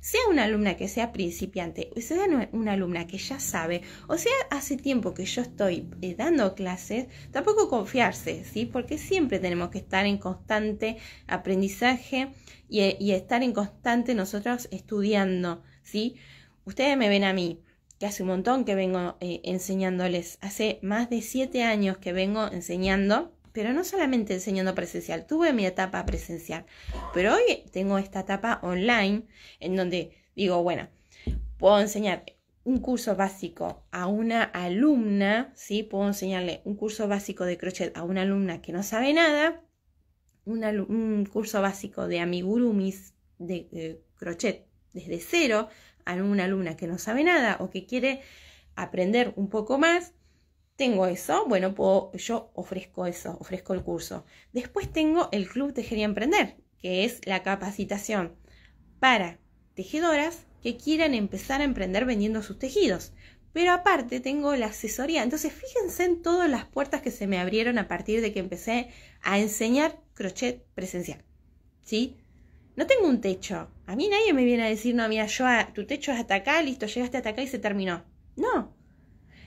sea una alumna que sea principiante, o sea una alumna que ya sabe, o sea hace tiempo que yo estoy eh, dando clases, tampoco confiarse, ¿sí? Porque siempre tenemos que estar en constante aprendizaje eh, y, estar en constante nosotros estudiando, ¿sí? Ustedes me ven a mí, que hace un montón que vengo eh, enseñándoles, hace más de siete años que vengo enseñando pero no solamente enseñando presencial, tuve mi etapa presencial, pero hoy tengo esta etapa online en donde digo, bueno, puedo enseñar un curso básico a una alumna, ¿sí? Puedo enseñarle un curso básico de crochet a una alumna que no sabe nada, un curso básico de amigurumis de crochet desde cero a una alumna que no sabe nada o que quiere aprender un poco más tengo eso, bueno, yo ofrezco eso, ofrezco el curso. Después tengo el Club Tejería Emprender, que es la capacitación para tejedoras que quieran empezar a emprender vendiendo sus tejidos. Pero aparte tengo la asesoría. Entonces fíjense en todas las puertas que se me abrieron a partir de que empecé a enseñar crochet presencial. ¿Sí? No tengo un techo. A mí nadie me viene a decir, no, mira, yo, tu techo es hasta acá, listo, llegaste hasta acá y se terminó. No,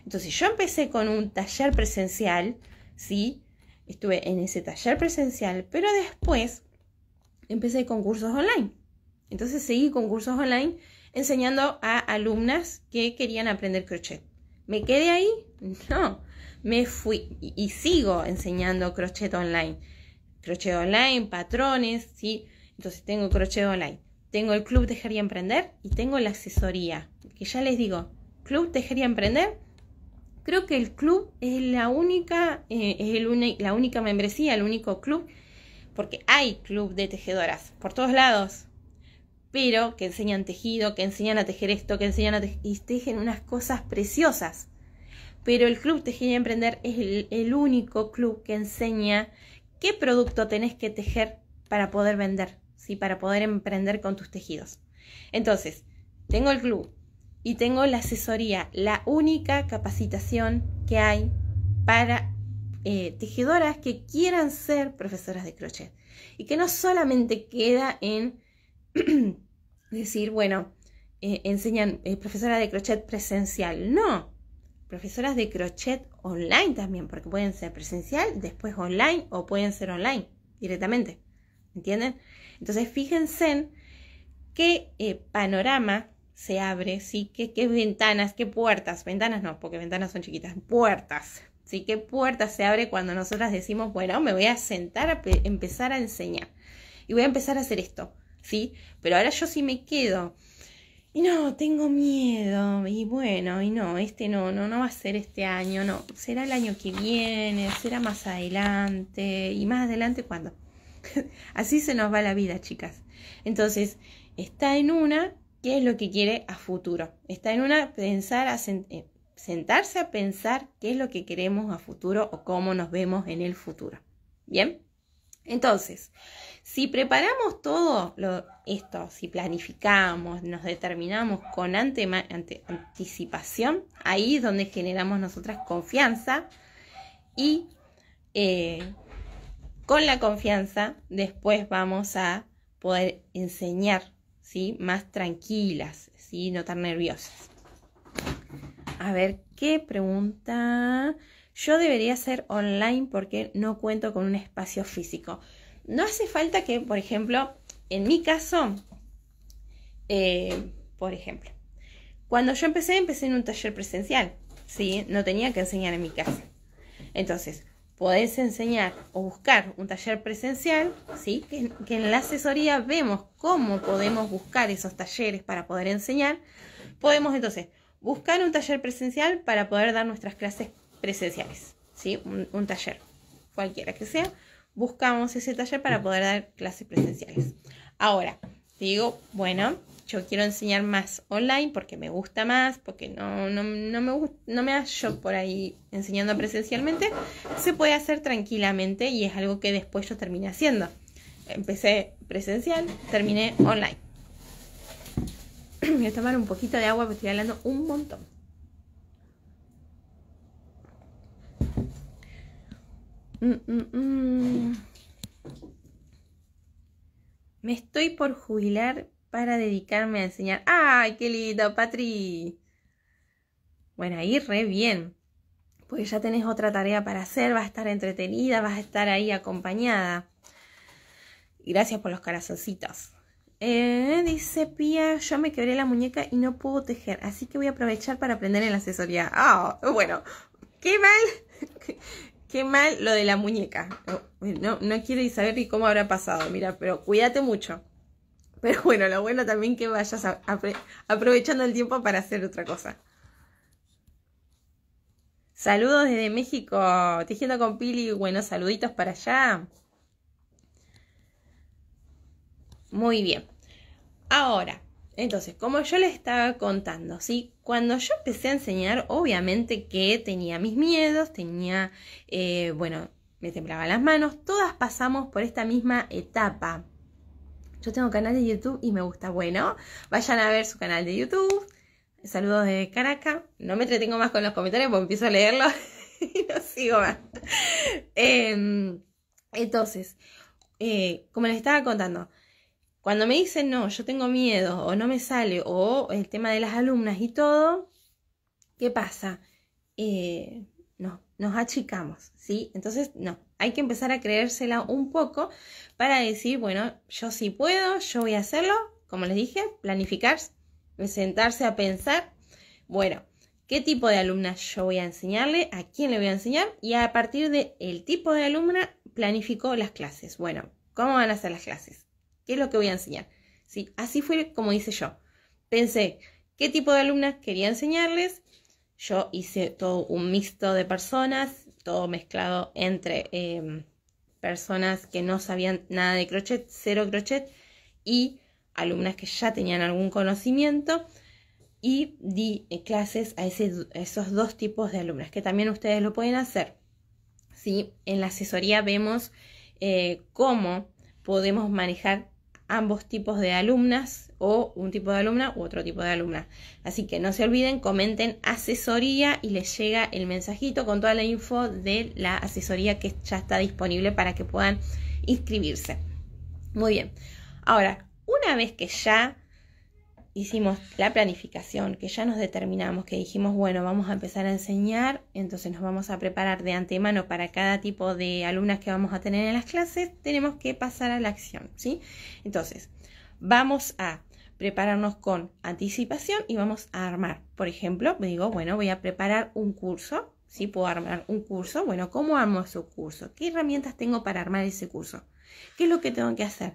entonces yo empecé con un taller presencial, ¿sí? Estuve en ese taller presencial, pero después empecé con cursos online. Entonces seguí con cursos online enseñando a alumnas que querían aprender crochet. ¿Me quedé ahí? [laughs] No, me fui y, sigo enseñando crochet online. Crochet online, patrones, ¿sí? Entonces tengo crochet online. Tengo el club Tejería Emprender y tengo la asesoría, que ya les digo, club Tejería Emprender Creo que el club es la única, eh, es la única membresía, el único club, porque hay club de tejedoras por todos lados, pero que enseñan tejido, que enseñan a tejer esto, que enseñan a tejer, y tejen unas cosas preciosas. Pero el club Tejer y Emprender es el, único club que enseña qué producto tenés que tejer para poder vender, ¿sí? para poder emprender con tus tejidos. Entonces, tengo el club y tengo la asesoría, la única capacitación que hay para eh, tejedoras que quieran ser profesoras de crochet y que no solamente queda en [clears throat] decir, bueno, eh, enseñan eh, profesora de crochet presencial, no, profesoras de crochet online también, porque pueden ser presencial, después online o pueden ser online directamente, ¿entienden? Entonces fíjense en qué panorama se abre, ¿sí? ¿Qué, ¿Qué, ventanas, qué puertas? Ventanas no, porque ventanas son chiquitas, puertas, ¿sí? ¿Qué puertas se abre cuando nosotras decimos, bueno, me voy a sentar a empezar a enseñar y voy a empezar a hacer esto, ¿sí? Pero ahora yo sí me quedo. Y no, tengo miedo. Y bueno, y no, este no, no, no va a ser este año, no. Será el año que viene, será más adelante. ¿Y más adelante cuándo? [laughs] Así se nos va la vida, chicas. Entonces, está en una qué es lo que quiere a futuro. Está en una pensar, eh, sentarse a pensar qué es lo que queremos a futuro o cómo nos vemos en el futuro. Bien, entonces, si preparamos todo esto, si planificamos, nos determinamos con anticipación, ahí es donde generamos nosotras confianza y eh, con la confianza después vamos a poder enseñar ¿sí? Más tranquilas, ¿sí? No tan nerviosas. A ver, ¿qué pregunta? Yo debería ser online porque no cuento con un espacio físico. No hace falta que, por ejemplo, en mi caso, eh, por ejemplo, cuando yo empecé, empecé en un taller presencial, ¿sí? No tenía que enseñar en mi casa. Entonces, podés enseñar o buscar un taller presencial, ¿sí? que, en la asesoría vemos cómo podemos buscar esos talleres para poder enseñar. Podemos entonces buscar un taller presencial para poder dar nuestras clases presenciales, ¿sí? un taller, cualquiera que sea, buscamos ese taller para mm. poder dar clases presenciales. Ahora, digo, bueno, yo quiero enseñar más online porque me gusta más, porque no, no, me, no me por ahí enseñando presencialmente, se puede hacer tranquilamente y es algo que después yo terminé haciendo. Empecé presencial, terminé online. Voy a tomar un poquito de agua porque estoy hablando un montón. Mm, mm, mm. Me estoy por jubilar para dedicarme a enseñar. ¡Ay, qué lindo, Patri! Bueno, ahí re bien. Porque ya tenés otra tarea para hacer, vas a estar entretenida, vas a estar ahí acompañada. gracias por los corazoncitos. Eh, dice Pía, yo me quebré la muñeca y no puedo tejer, así que voy a aprovechar para aprender en la asesoría. Ah, bueno, qué mal, [laughs] qué mal lo de la muñeca. No, no quiero saber ni cómo habrá pasado, mira, pero cuídate mucho. Pero bueno, lo bueno también que vayas aprovechando el tiempo para hacer otra cosa. Saludos desde México. Tejiendo con Pili, buenos saluditos para allá. Muy bien. Ahora, entonces, como yo les estaba contando, ¿sí? Cuando yo empecé a enseñar, obviamente que tenía mis miedos, tenía, eh, bueno, me temblaban las manos, todas pasamos por esta misma etapa, yo tengo canal de YouTube y me gusta. Bueno, vayan a ver su canal de YouTube. Saludos de Caracas. No me entretengo más con los comentarios porque empiezo a leerlos [laughs] y no sigo más. Em, entonces, eh, como les estaba contando, cuando me dicen no, yo tengo miedo o no me sale o el tema de las alumnas y todo, ¿qué pasa? Eh, no, nos achicamos, ¿sí? Entonces, no, hay que empezar a creérsela un poco para decir, bueno, yo sí puedo, yo voy a hacerlo, como les dije, planificar, sentarse a pensar, bueno, ¿qué tipo de alumna yo voy a enseñarle? ¿A quién le voy a enseñar? Y a partir del el tipo de alumna, planificó las clases. Bueno, ¿cómo van a ser las clases? ¿Qué es lo que voy a enseñar? ¿Sí? Así fue como hice yo. Pensé qué tipo de alumnas quería enseñarles, yo hice todo un mixto de personas, todo mezclado entre em, personas que no sabían nada de crochet, cero crochet, y alumnas que ya tenían algún conocimiento. Y di eh, clases a, ese, esos dos tipos de alumnas, que también ustedes lo pueden hacer. ¿sí? En la asesoría vemos eh, cómo podemos manejar ambos tipos de alumnas o un tipo de alumna u otro tipo de alumna. Así que no se olviden, comenten asesoría y les llega el mensajito con toda la info de la asesoría que ya está disponible para que puedan inscribirse. Muy bien. Ahora, una vez que ya hicimos la planificación, que ya nos determinamos, que dijimos, bueno, vamos a empezar a enseñar, entonces nos vamos a preparar de antemano para cada tipo de alumnas que vamos a tener en las clases, tenemos que pasar a la acción, ¿sí? Entonces, vamos a prepararnos con anticipación y vamos a armar. Por ejemplo, me digo, bueno, voy a preparar un curso, si Puedo armar un curso, bueno, ¿cómo armo ese curso? ¿Qué herramientas tengo para armar ese curso? ¿Qué es lo que tengo que hacer?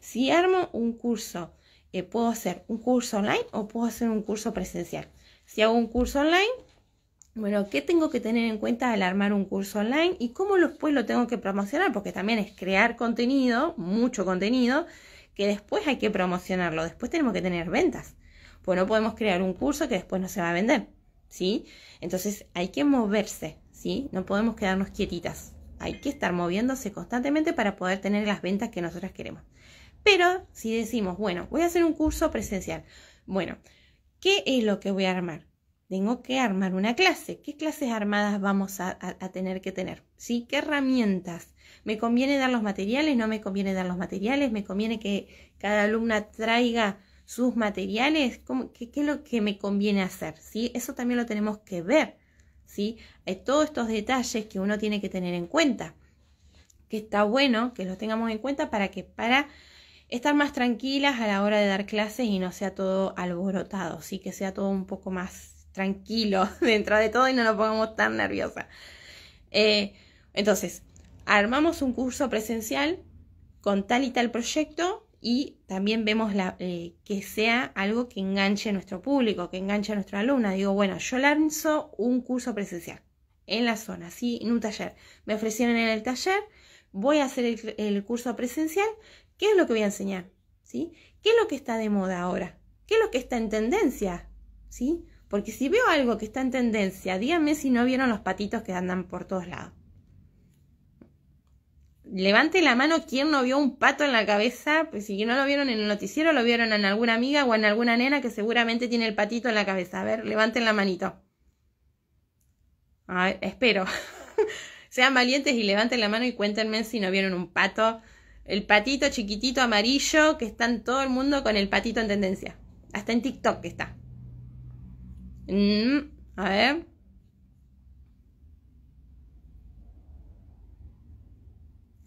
Si armo un curso eh, puedo hacer un curso online o puedo hacer un curso presencial. Si hago un curso online, bueno, ¿qué tengo que tener en cuenta al armar un curso online y cómo después pues, lo tengo que promocionar? Porque también es crear contenido, mucho contenido, que después hay que promocionarlo, después tenemos que tener ventas. Pues no podemos crear un curso que después no se va a vender, ¿sí? Entonces hay que moverse, ¿sí? No podemos quedarnos quietitas. Hay que estar moviéndose constantemente para poder tener las ventas que nosotras queremos. Pero si decimos, bueno, voy a hacer un curso presencial, bueno, ¿qué es lo que voy a armar? Tengo que armar una clase. ¿Qué clases armadas vamos a, tener que tener? ¿Sí? ¿Qué herramientas? ¿Me conviene dar los materiales? ¿No me conviene dar los materiales? ¿Me conviene que cada alumna traiga sus materiales? qué, es lo que me conviene hacer? ¿Sí? Eso también lo tenemos que ver. ¿sí? Eh, todos estos detalles que uno tiene que tener en cuenta. Que está bueno que los tengamos en cuenta para que para estar más tranquilas a la hora de dar clases y no sea todo alborotado, sí que sea todo un poco más tranquilo [laughs] dentro de todo y no nos pongamos tan nerviosas. Eh, entonces, armamos un curso presencial con tal y tal proyecto y también vemos la, eh, que sea algo que enganche a nuestro público, que enganche a nuestra alumna. Digo, bueno, yo lanzo un curso presencial en la zona, sí, en un taller. Me ofrecieron en el taller, voy a hacer el curso presencial, ¿Qué es lo que voy a enseñar? ¿Sí? ¿Qué es lo que está de moda ahora? ¿Qué es lo que está en tendencia? ¿Sí? Porque si veo algo que está en tendencia, díganme si no vieron los patitos que andan por todos lados. Levante la mano quien no vio un pato en la cabeza, pues si no lo vieron en el noticiero, lo vieron en alguna amiga o en alguna nena que seguramente tiene el patito en la cabeza. A ver, levanten la manito. espero. [laughs] Sean valientes y levanten la mano y cuéntenme si no vieron un pato el patito chiquitito amarillo que está en todo el mundo con el patito en tendencia. Hasta en TikTok que está. Mm, a ver.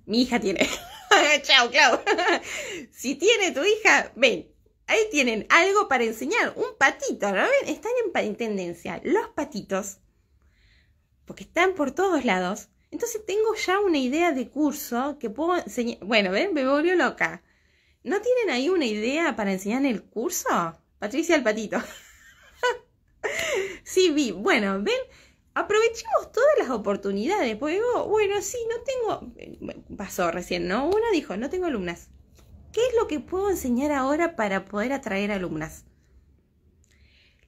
Mi hija tiene. Chao, [laughs] chao. [laughs] si tiene tu hija, ven. Ahí tienen algo para enseñar. Un patito, ¿no ven? Están en, en tendencia. Los patitos. Porque están por todos lados. Entonces tengo ya una idea de curso que puedo enseñar. Bueno, ven, me volvió loca. ¿No tienen ahí una idea para enseñar en el curso? Patricia el patito. [laughs] sí, vi. Bueno, ven, aprovechemos todas las oportunidades. Porque bueno, sí, no tengo. Eh, pasó recién, ¿no? Una dijo, no tengo alumnas. ¿Qué es lo que puedo enseñar ahora para poder atraer alumnas?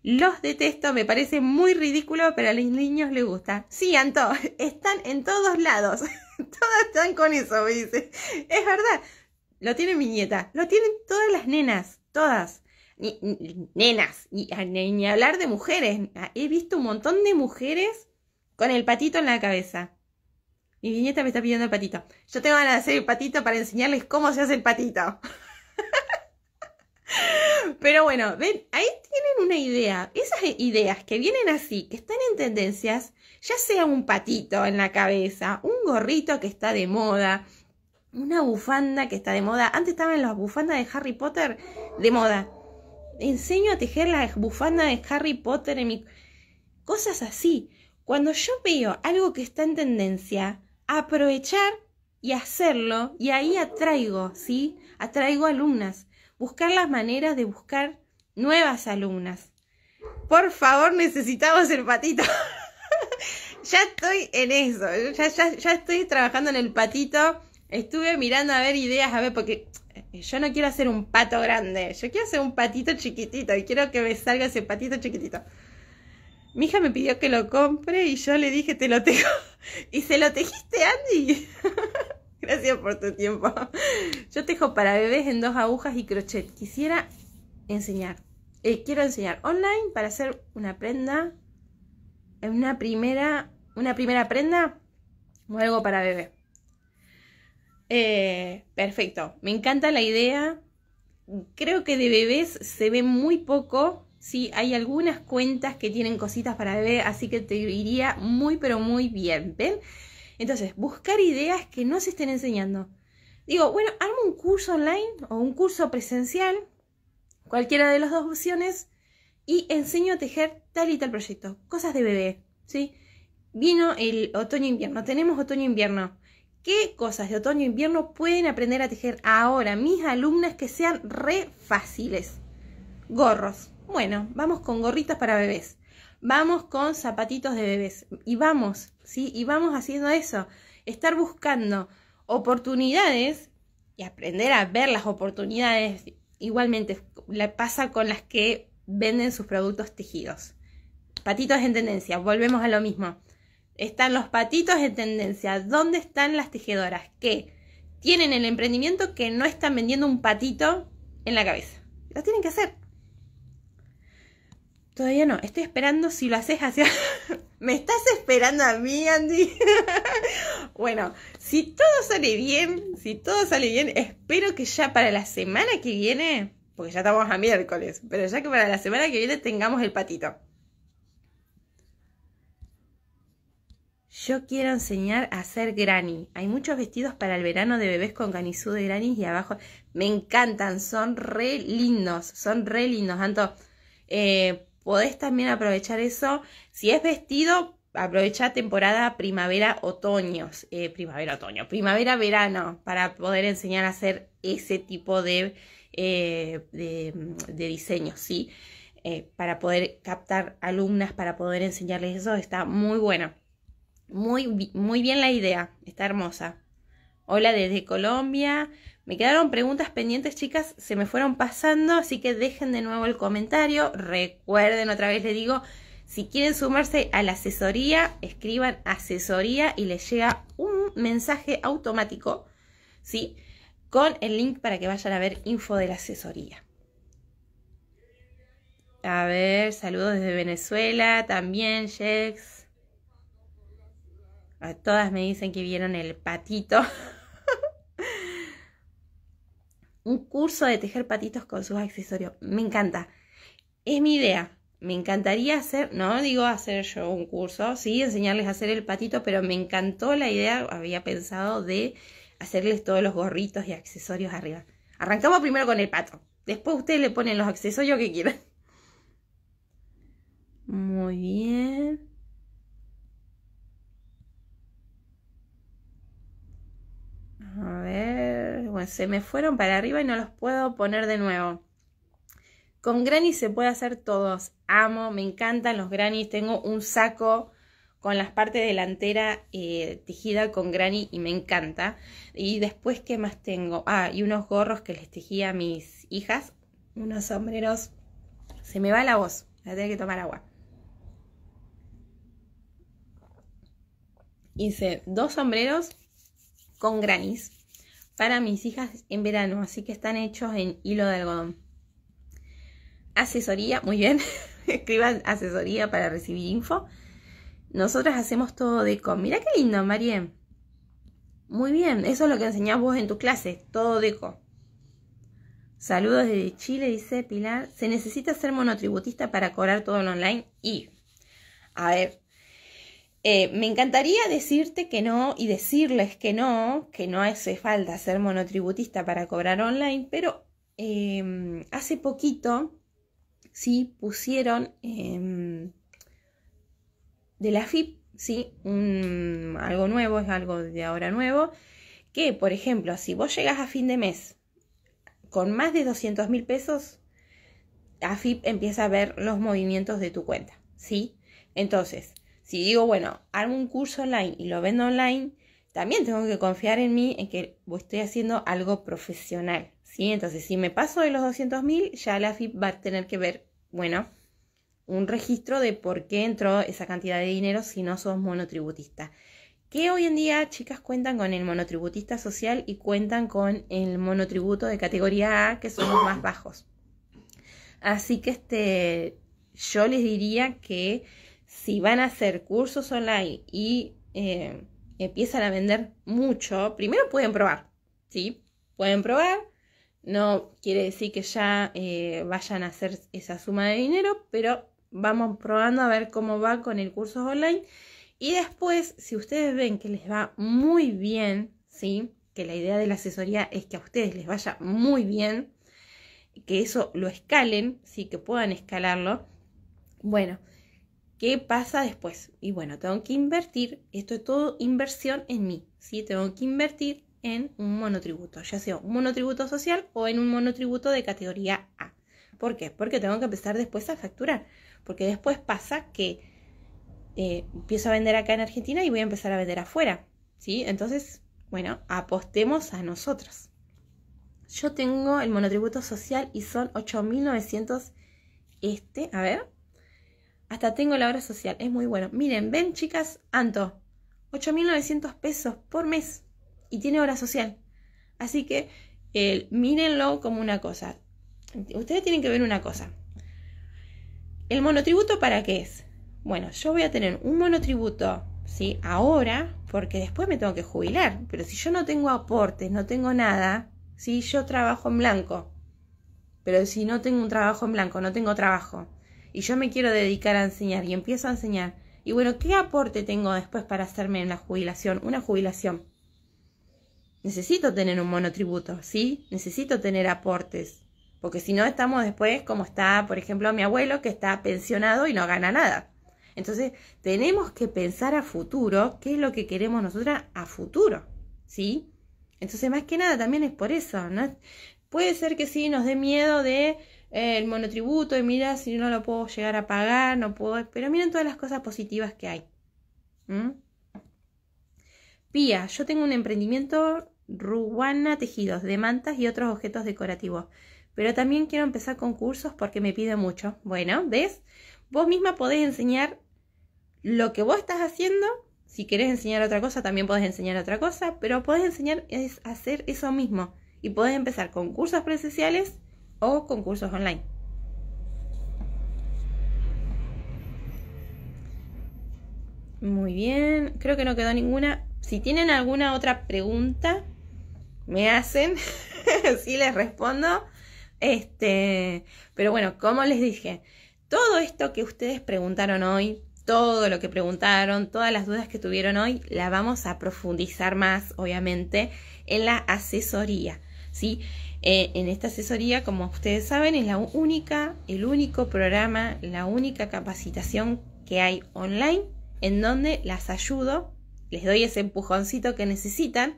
Los detesto, me parece muy ridículo, pero a los niños les gusta. Sí, Anto, [laughs] están en todos lados. [laughs] Todas están con eso, me dice. Es verdad. Lo tiene mi nieta, lo tienen todas las nenas, todas. nenas, ah, ni, ni, hablar de mujeres. Ah, he visto un montón de mujeres con el patito en la cabeza. Mi nieta me está pidiendo el patito. Yo tengo ganas de hacer el patito para enseñarles cómo se hace el patito. [laughs] Pero bueno, ven, ahí tienen una idea. Esas ideas que vienen así, que están en tendencias, ya sea un patito en la cabeza, un gorrito que está de moda, una bufanda que está de moda. Antes estaban las bufandas de Harry Potter de moda. Enseño a tejer las bufanda de Harry Potter en mi... Cosas así. Cuando yo veo algo que está en tendencia, aprovechar y hacerlo y ahí atraigo, ¿sí? Atraigo alumnas buscar las maneras de buscar nuevas alumnas. Por favor, necesitamos el patito. [laughs] ya estoy en eso, ya, estoy trabajando en el patito. Estuve mirando a ver ideas, a ver, porque yo no quiero hacer un pato grande, yo quiero hacer un patito chiquitito y quiero que me salga ese patito chiquitito. Mi hija me pidió que lo compre y yo le dije, te lo tengo. [laughs] ¿Y se lo tejiste, Andy? [laughs] [laughs] Gracias por tu tiempo. Yo tejo para bebés en dos agujas y crochet. Quisiera enseñar. Eh, quiero enseñar online para hacer una prenda. Eh, una primera, una primera prenda o algo para bebé. Eh, perfecto. Me encanta la idea. Creo que de bebés se ve muy poco. Sí, hay algunas cuentas que tienen cositas para bebé, así que te iría muy pero muy bien. ¿Ven? Entonces, buscar ideas que no se estén enseñando. Digo, bueno, armo un curso online o un curso presencial, cualquiera de las dos opciones, y enseño a tejer tal y tal proyecto, cosas de bebé, ¿sí? Vino el otoño-invierno, tenemos otoño-invierno. ¿Qué cosas de otoño-invierno pueden aprender a tejer ahora mis alumnas que sean re fáciles? Gorros. Bueno, vamos con gorritas para bebés. Vamos con zapatitos de bebés. Y vamos y vamos haciendo eso, estar buscando oportunidades y aprender a ver las oportunidades igualmente la pasa con las que venden sus productos tejidos. Patitos en tendencia, volvemos a lo mismo. Están los patitos en tendencia. ¿Dónde están las tejedoras que tienen el emprendimiento que no están vendiendo un patito en la cabeza? Lo tienen que hacer. Todavía no. Estoy esperando si lo haces hacia, [laughs] ¿Me estás esperando a mí, Andy? [laughs] bueno, si todo sale bien, si todo sale bien, espero que ya para la semana que viene, porque ya estamos a miércoles, pero ya que para la semana que viene tengamos el patito. Yo quiero enseñar a hacer granny. Hay muchos vestidos para el verano de bebés con ganisú de granny y abajo. Me encantan, son re lindos, son re lindos, Anto. Eh, podés también aprovechar eso. Si es vestido, aprovecha temporada primavera otoño eh, primavera-otoño, primavera-verano, para poder enseñar a hacer ese tipo de, eh, de, diseños, ¿sí? Eh, para poder captar alumnas, para poder enseñarles eso, está muy bueno. Muy, muy bien la idea, está hermosa. Hola desde Colombia. Me quedaron preguntas pendientes, chicas, se me fueron pasando, así que dejen de nuevo el comentario. Recuerden, otra vez les digo, si quieren sumarse a la asesoría, escriban asesoría y les llega un mensaje automático, ¿sí? Con el link para que vayan a ver info de la asesoría. A ver, saludos desde Venezuela también, Jex. A todas me dicen que vieron el patito. [laughs] un curso de tejer patitos con sus accesorios. Me encanta. Es mi idea. Me encantaría hacer, no digo hacer yo un curso, sí, enseñarles a hacer el patito, pero me encantó la idea, había pensado de hacerles todos los gorritos y accesorios arriba. Arrancamos primero con el pato. Después ustedes le ponen los accesorios que quieran. Muy bien. A ver, se me fueron para arriba y no los puedo poner de nuevo. Con granny se puede hacer todos. Amo, me encantan los granny. Tengo un saco con las partes delantera eh, tejida con granny y me encanta. Y después, ¿qué más tengo? Ah, y unos gorros que les tejí a mis hijas, unos sombreros. Se me va la voz, La a que tomar agua. Hice dos sombreros con granís para mis hijas en verano, así que están hechos en hilo de algodón. Asesoría, muy bien, [laughs] escriban asesoría para recibir info. Nosotras hacemos todo deco. Mira qué lindo, María. Muy bien, eso es lo que enseñás vos en tus clases, todo deco. Saludos desde Chile, dice Pilar. ¿Se necesita ser monotributista para cobrar todo en online? Y, a ver, eh, me encantaría decirte que no y decirles que no, que no hace falta ser monotributista para cobrar online, pero em, hace poquito sí pusieron em, de la FIP, sí, Un, algo nuevo, es algo de ahora nuevo, que por ejemplo, si vos llegas a fin de mes con más de 200 mil pesos, AFIP empieza a ver los movimientos de tu cuenta, ¿sí? Entonces, si digo, bueno, hago un curso online y lo vendo online, también tengo que confiar en mí, en que estoy haciendo algo profesional. ¿sí? Entonces, si me paso de los 200.000, ya la AFIP va a tener que ver, bueno, un registro de por qué entró esa cantidad de dinero si no sos monotributista. Que hoy en día, chicas, cuentan con el monotributista social y cuentan con el monotributo de categoría A, que son los más bajos. Así que este, yo les diría que si van a hacer cursos online y eh, empiezan a vender mucho, primero pueden probar, ¿sí? Pueden probar, no quiere decir que ya eh, vayan a hacer esa suma de dinero, pero vamos probando a ver cómo va con el curso online. Y después, si ustedes ven que les va muy bien, ¿sí? Que la idea de la asesoría es que a ustedes les vaya muy bien, que eso lo escalen, sí, que puedan escalarlo. Bueno, ¿Qué pasa después? Y bueno, tengo que invertir, esto es todo inversión en mí, ¿sí? Tengo que invertir en un monotributo, ya sea un monotributo social o en un monotributo de categoría A. ¿Por qué? Porque tengo que empezar después a facturar, porque después pasa que eh, empiezo a vender acá en Argentina y voy a empezar a vender afuera, ¿sí? Entonces, bueno, apostemos a nosotros. Yo tengo el monotributo social y son 8.900 este, a ver, hasta tengo la hora social. Es muy bueno. Miren, ven, chicas, Anto. 8.900 pesos por mes. Y tiene hora social. Así que el, mírenlo como una cosa. Ustedes tienen que ver una cosa. ¿El monotributo para qué es? Bueno, yo voy a tener un monotributo, ¿sí? Ahora, porque después me tengo que jubilar. Pero si yo no tengo aportes, no tengo nada, Si Yo trabajo en blanco. Pero si no tengo un trabajo en blanco, no tengo trabajo, y yo me quiero dedicar a enseñar y empiezo a enseñar, y bueno, ¿qué aporte tengo después para hacerme en la jubilación? Una jubilación. Necesito tener un monotributo, ¿sí? Necesito tener aportes. Porque si no, estamos después como está, por ejemplo, mi abuelo que está pensionado y no gana nada. Entonces, tenemos que pensar a futuro, qué es lo que queremos nosotras a futuro, ¿sí? Entonces, más que nada, también es por eso, ¿no? Puede ser que sí nos dé miedo de el monotributo y mira si no lo puedo llegar a pagar, no puedo, pero miren todas las cosas positivas que hay. ¿Mm? Pía, yo tengo un emprendimiento Ruana Tejidos de mantas y otros objetos decorativos, pero también quiero empezar con cursos porque me pide mucho. Bueno, ¿ves? Vos misma podés enseñar lo que vos estás haciendo. Si querés enseñar otra cosa, también podés enseñar otra cosa, pero podés enseñar es hacer eso mismo. Y podés empezar con cursos presenciales o concursos online. Muy bien, creo que no quedó ninguna. Si tienen alguna otra pregunta, me hacen, Si [laughs] les respondo. Este, pero bueno, como les dije, todo esto que ustedes preguntaron hoy, todo lo que preguntaron, todas las dudas que tuvieron hoy, la vamos a profundizar más, obviamente, en la asesoría, ¿sí? Eh, en esta asesoría, como ustedes saben, es la única, el único programa, la única capacitación que hay online en donde las ayudo, les doy ese empujoncito que necesitan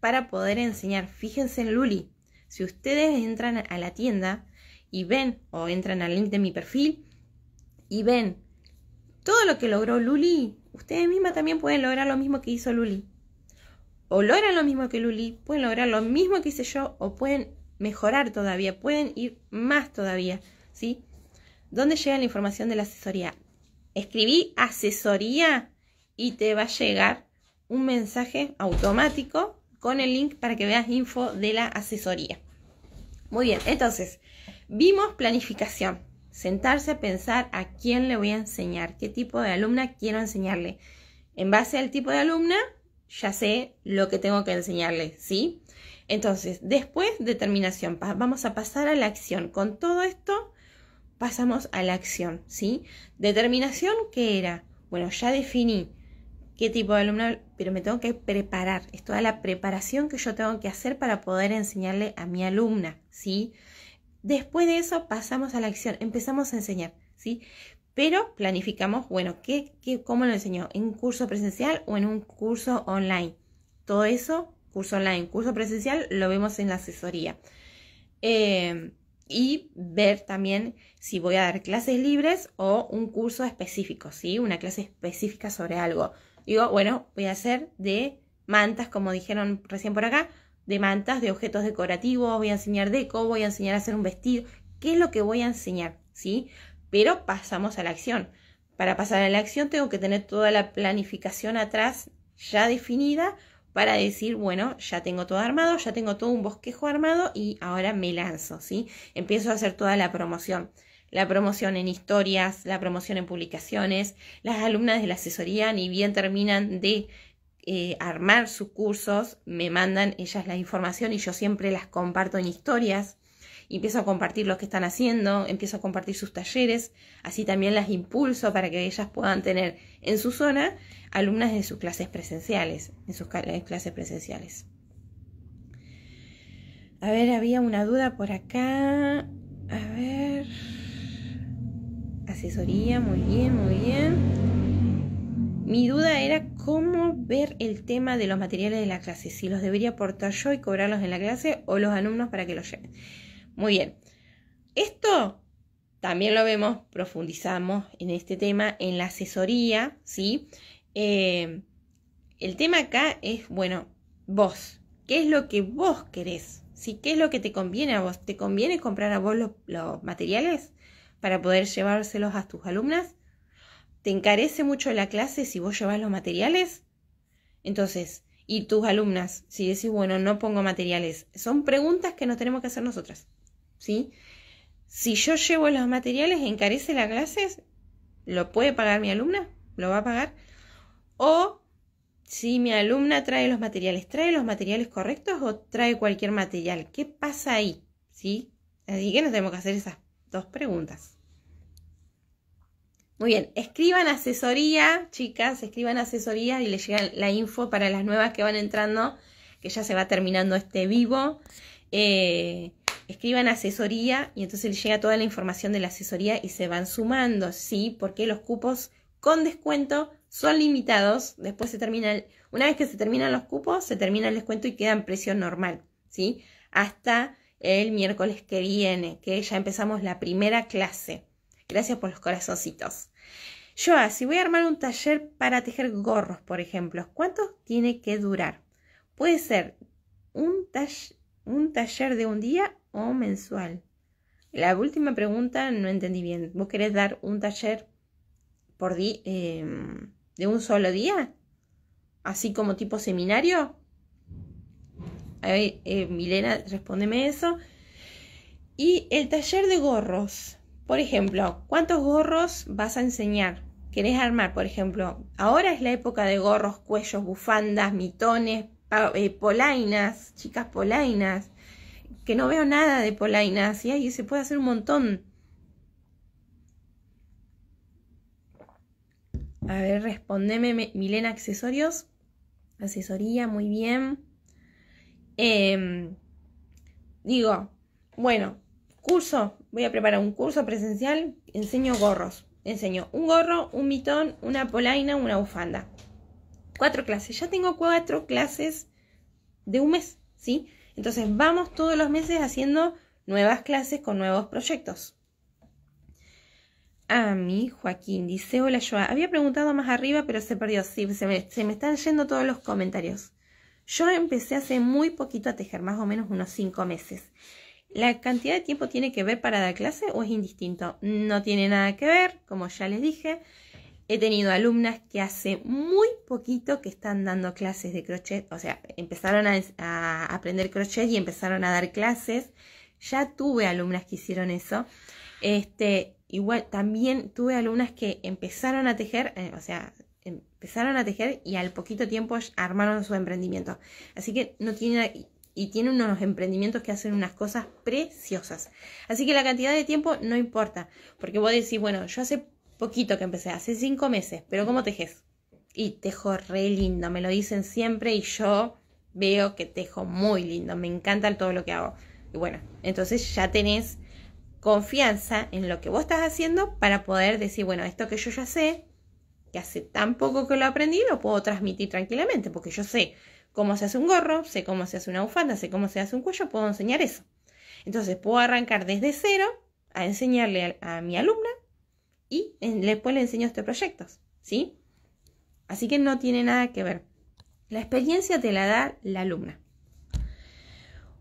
para poder enseñar. Fíjense en Luli, si ustedes entran a la tienda y ven, o entran al link de mi perfil y ven todo lo que logró Luli, ustedes mismas también pueden lograr lo mismo que hizo Luli o logran lo mismo que Luli, pueden lograr lo mismo que hice yo o pueden mejorar todavía, pueden ir más todavía, ¿sí? ¿Dónde llega la información de la asesoría? Escribí asesoría y te va a llegar un mensaje automático con el link para que veas info de la asesoría. Muy bien, entonces, vimos planificación, sentarse a pensar a quién le voy a enseñar, qué tipo de alumna quiero enseñarle. En base al tipo de alumna, ya sé lo que tengo que enseñarle, ¿sí? Entonces, después determinación, vamos a pasar a la acción. Con todo esto, pasamos a la acción, ¿sí? Determinación, ¿qué era? Bueno, ya definí qué tipo de alumno, pero me tengo que preparar. Es toda la preparación que yo tengo que hacer para poder enseñarle a mi alumna, ¿sí? Después de eso pasamos a la acción, empezamos a enseñar, ¿sí? Pero planificamos, bueno, ¿qué, qué, cómo lo enseñó? ¿En un curso presencial o en un curso online? Todo eso, curso online, curso presencial, lo vemos en la asesoría. Em, y ver también si voy a dar clases libres o un curso específico, ¿sí? Una clase específica sobre algo. Digo, bueno, voy a hacer de mantas, como dijeron recién por acá, de mantas, de objetos decorativos, voy a enseñar deco, voy a enseñar a hacer un vestido. ¿Qué es lo que voy a enseñar? ¿Sí? pero pasamos a la acción. Para pasar a la acción tengo que tener toda la planificación atrás ya definida para decir, bueno, ya tengo todo armado, ya tengo todo un bosquejo armado y ahora me lanzo, ¿sí? Empiezo a hacer toda la promoción. La promoción en historias, la promoción en publicaciones, las alumnas de la asesoría ni bien terminan de eh, armar sus cursos, me mandan ellas la información y yo siempre las comparto en historias empiezo a compartir lo que están haciendo, empiezo a compartir sus talleres, así también las impulso para que ellas puedan tener en su zona alumnas de sus clases presenciales, en sus clases presenciales. A ver, había una duda por acá. A ver. Asesoría, muy bien, muy bien. Mi duda era cómo ver el tema de los materiales de la clase, si los debería aportar yo y cobrarlos en la clase o los alumnos para que los lleven. Muy bien. Esto también lo vemos, profundizamos en este tema, en la asesoría, ¿sí? Eh, el tema acá es, bueno, vos. ¿Qué es lo que vos querés? ¿Sí? ¿Qué es lo que te conviene a vos? ¿Te conviene comprar a vos los, los materiales para poder llevárselos a tus alumnas? ¿Te encarece mucho la clase si vos llevas los materiales? Entonces, y tus alumnas, si decís, bueno, no pongo materiales, son preguntas que nos tenemos que hacer nosotras. ¿sí? Si yo llevo los materiales, encarece la clase, ¿lo puede pagar mi alumna? ¿Lo va a pagar? O si mi alumna trae los materiales, ¿trae los materiales correctos o trae cualquier material? ¿Qué pasa ahí? ¿Sí? Así que nos tenemos que hacer esas dos preguntas. Muy bien, escriban asesoría, chicas, escriban asesoría y les llega la info para las nuevas que van entrando, que ya se va terminando este vivo. Eh, escriban asesoría y entonces les llega toda la información de la asesoría y se van sumando, ¿sí? Porque los cupos con descuento son limitados, después se termina, una vez que se terminan los cupos, se termina el descuento y queda en precio normal, ¿sí? Hasta el miércoles que viene, que ya empezamos la primera clase. Gracias por los corazoncitos. Joa, si voy a armar un taller para tejer gorros, por ejemplo, ¿cuánto tiene que durar? Puede ser un, un taller de un día o mensual? La última pregunta no entendí bien. ¿Vos querés dar un taller por di em, de un solo día? ¿Así como tipo seminario? Eh, Milena, respóndeme eso. Y el taller de gorros. Por ejemplo, ¿cuántos gorros vas a enseñar? ¿Querés armar, por ejemplo? Ahora es la época de gorros, cuellos, bufandas, mitones, eh, polainas, chicas polainas que no veo nada de polainas. y se puede hacer un montón. A ver, respondeme, Milena Accesorios. Asesoría, muy bien. Em, digo, bueno, curso. Voy a preparar un curso presencial. Enseño gorros. Enseño un gorro, un mitón, una polaina, una bufanda. Cuatro clases. Ya tengo cuatro clases de un mes, ¿sí? Entonces vamos todos los meses haciendo nuevas clases con nuevos proyectos. A mi Joaquín dice, hola Joa, había preguntado más arriba pero se perdió, sí, se me, están yendo todos los comentarios. Yo empecé hace muy poquito a tejer, más o menos unos cinco meses. ¿La cantidad de tiempo tiene que ver para dar clase o es indistinto? No tiene nada que ver, como ya les dije. He tenido alumnas que hace muy poquito que están dando clases de crochet, o sea, empezaron a, aprender crochet y empezaron a dar clases. Ya tuve alumnas que hicieron eso. Este, igual también tuve alumnas que empezaron a tejer, eh, o sea, empezaron a tejer y al poquito tiempo armaron su emprendimiento. Así que no tiene y tiene unos emprendimientos que hacen unas cosas preciosas. Así que la cantidad de tiempo no importa, porque vos decís, bueno, yo hace Poquito que empecé, hace cinco meses, pero ¿cómo tejes? Y tejo re lindo, me lo dicen siempre y yo veo que tejo muy lindo, me encanta todo lo que hago. Y bueno, entonces ya tenés confianza en lo que vos estás haciendo para poder decir, bueno, esto que yo ya sé, que hace tan poco que lo aprendí, lo puedo transmitir tranquilamente, porque yo sé cómo se hace un gorro, sé cómo se hace una bufanda, sé cómo se hace un cuello, puedo enseñar eso. Entonces puedo arrancar desde cero a enseñarle a mi alumna y después le enseño estos proyectos, ¿sí? Así que no tiene nada que ver. La experiencia te la da la alumna.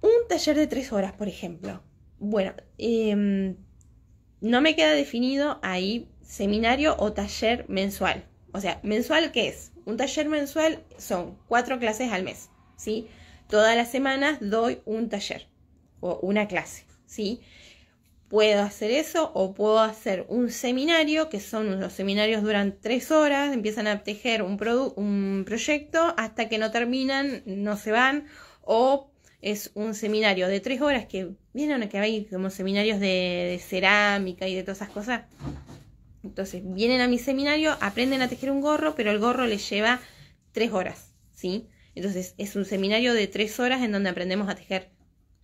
Un taller de tres horas, por ejemplo. Bueno, em, no me queda definido ahí seminario o taller mensual. O sea, mensual, ¿qué es? Un taller mensual son cuatro clases al mes, ¿sí? Todas las semanas doy un taller o una clase, ¿sí? puedo hacer eso o puedo hacer un seminario, que son los seminarios duran tres horas, empiezan a tejer un, un proyecto hasta que no terminan, no se van, o es un seminario de tres horas que vienen a que hay como seminarios de, de cerámica y de todas esas cosas. Entonces vienen a mi seminario, aprenden a tejer un gorro, pero el gorro les lleva tres horas, ¿sí? Entonces es un seminario de tres horas en donde aprendemos a tejer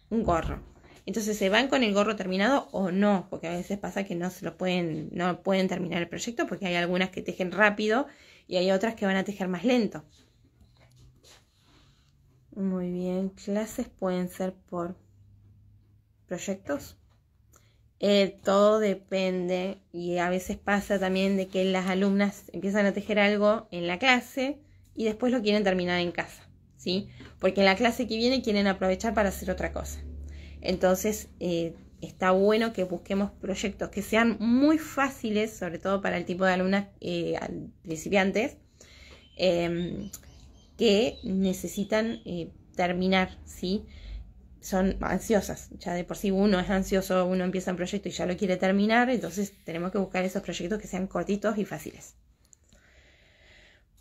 un gorro. Entonces, ¿se van con el gorro terminado o no? Porque a veces pasa que no se lo pueden, no pueden terminar el proyecto porque hay algunas que tejen rápido y hay otras que van a tejer más lento. Muy bien, clases pueden ser por proyectos. Eh, todo depende y a veces pasa también de que las alumnas empiezan a tejer algo en la clase y después lo quieren terminar en casa, ¿sí? Porque en la clase que viene quieren aprovechar para hacer otra cosa. Entonces, eh, está bueno que busquemos proyectos que sean muy fáciles, sobre todo para el tipo de alumnas eh, principiantes, em, que necesitan eh, terminar, ¿sí? Son ansiosas, ya de por sí uno es ansioso, uno empieza un proyecto y ya lo quiere terminar, entonces tenemos que buscar esos proyectos que sean cortitos y fáciles.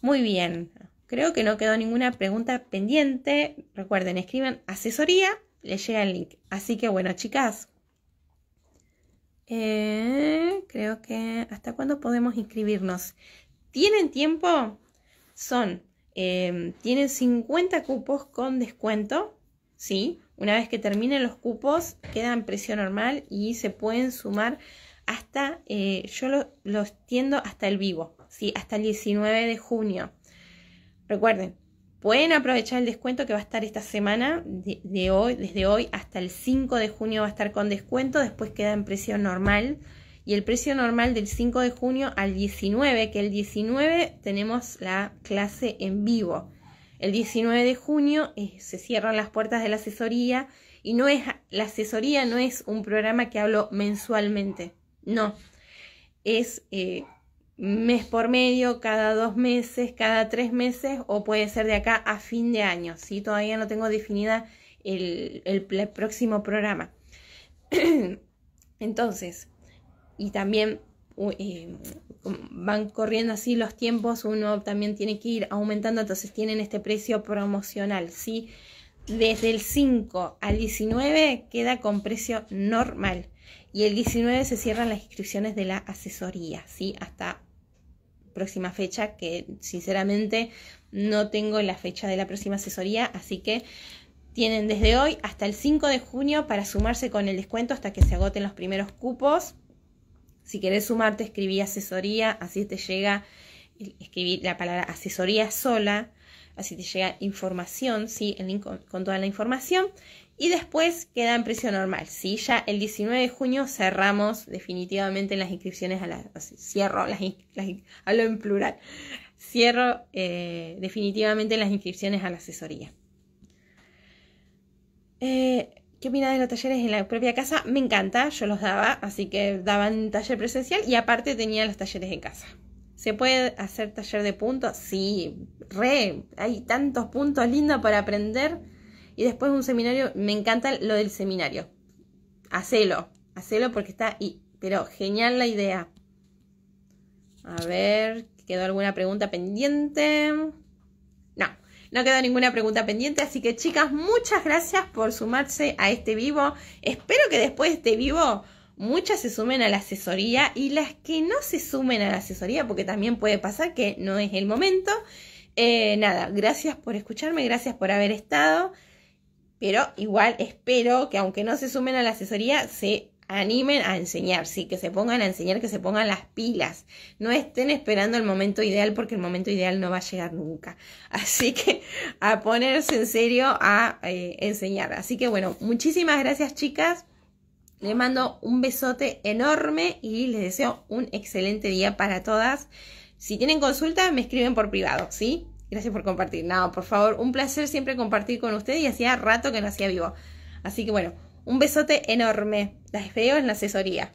Muy bien, creo que no quedó ninguna pregunta pendiente. Recuerden, escriban asesoría les llega el link. Así que bueno, chicas. Eh, creo que hasta cuándo podemos inscribirnos. ¿Tienen tiempo? Son, em, tienen 50 cupos con descuento, ¿sí? Una vez que terminen los cupos, quedan precio normal y se pueden sumar hasta, eh, yo los tiendo hasta el vivo, ¿sí? Hasta el 19 de junio. Recuerden, Pueden aprovechar el descuento que va a estar esta semana, de, hoy, desde hoy hasta el 5 de junio va a estar con descuento, después queda en precio normal. Y el precio normal del 5 de junio al 19, que el 19 tenemos la clase en vivo. El 19 de junio eh, se cierran las puertas de la asesoría y no es, la asesoría no es un programa que hablo mensualmente, no, es eh, mes por medio, cada dos meses, cada tres meses o puede ser de acá a fin de año. si Todavía no tengo definida el, próximo programa. [clears throat] Entonces, y también eh, van corriendo así los tiempos, uno también tiene que ir aumentando, entonces tienen este precio promocional, ¿sí? Desde el 5 al 19 queda con precio normal y el 19 se cierran las inscripciones de la asesoría, ¿sí? Hasta próxima fecha, que sinceramente no tengo la fecha de la próxima asesoría, así que tienen desde hoy hasta el 5 de junio para sumarse con el descuento hasta que se agoten los primeros cupos. Si querés sumarte, escribí asesoría, así te llega, escribir la palabra asesoría sola, así te llega información, ¿sí? el link con toda la información y después queda en precio normal. Sí, ya el 19 de junio cerramos definitivamente las inscripciones a la... Cierro las, las, Hablo en plural. Cierro eh, definitivamente las inscripciones a la asesoría. Eh, ¿Qué opinas de los talleres en la propia casa? Me encanta, yo los daba, así que daban taller presencial y aparte tenía los talleres en casa. ¿Se puede hacer taller de puntos? Sí, re, hay tantos puntos lindos para aprender y después un seminario, me encanta lo del seminario. Hacelo, hacelo porque está ahí. Pero genial la idea. A ver, ¿quedó alguna pregunta pendiente? No, no quedó ninguna pregunta pendiente. Así que chicas, muchas gracias por sumarse a este vivo. Espero que después de este vivo muchas se sumen a la asesoría y las que no se sumen a la asesoría, porque también puede pasar que no es el momento. Eh, nada, gracias por escucharme, gracias por haber estado pero igual espero que aunque no se sumen a la asesoría, se animen a enseñar, sí, que se pongan a enseñar, que se pongan las pilas. No estén esperando el momento ideal porque el momento ideal no va a llegar nunca. [laughs] Así que a ponerse en serio a eh, enseñar. Así que bueno, muchísimas gracias chicas. Les mando un besote enorme y les deseo un excelente día para todas. Si tienen consulta, me escriben por privado, ¿sí? Gracias por compartir. No, por favor, un placer siempre compartir con ustedes y hacía rato que no hacía vivo. Así que bueno, un besote enorme. Las veo en la asesoría.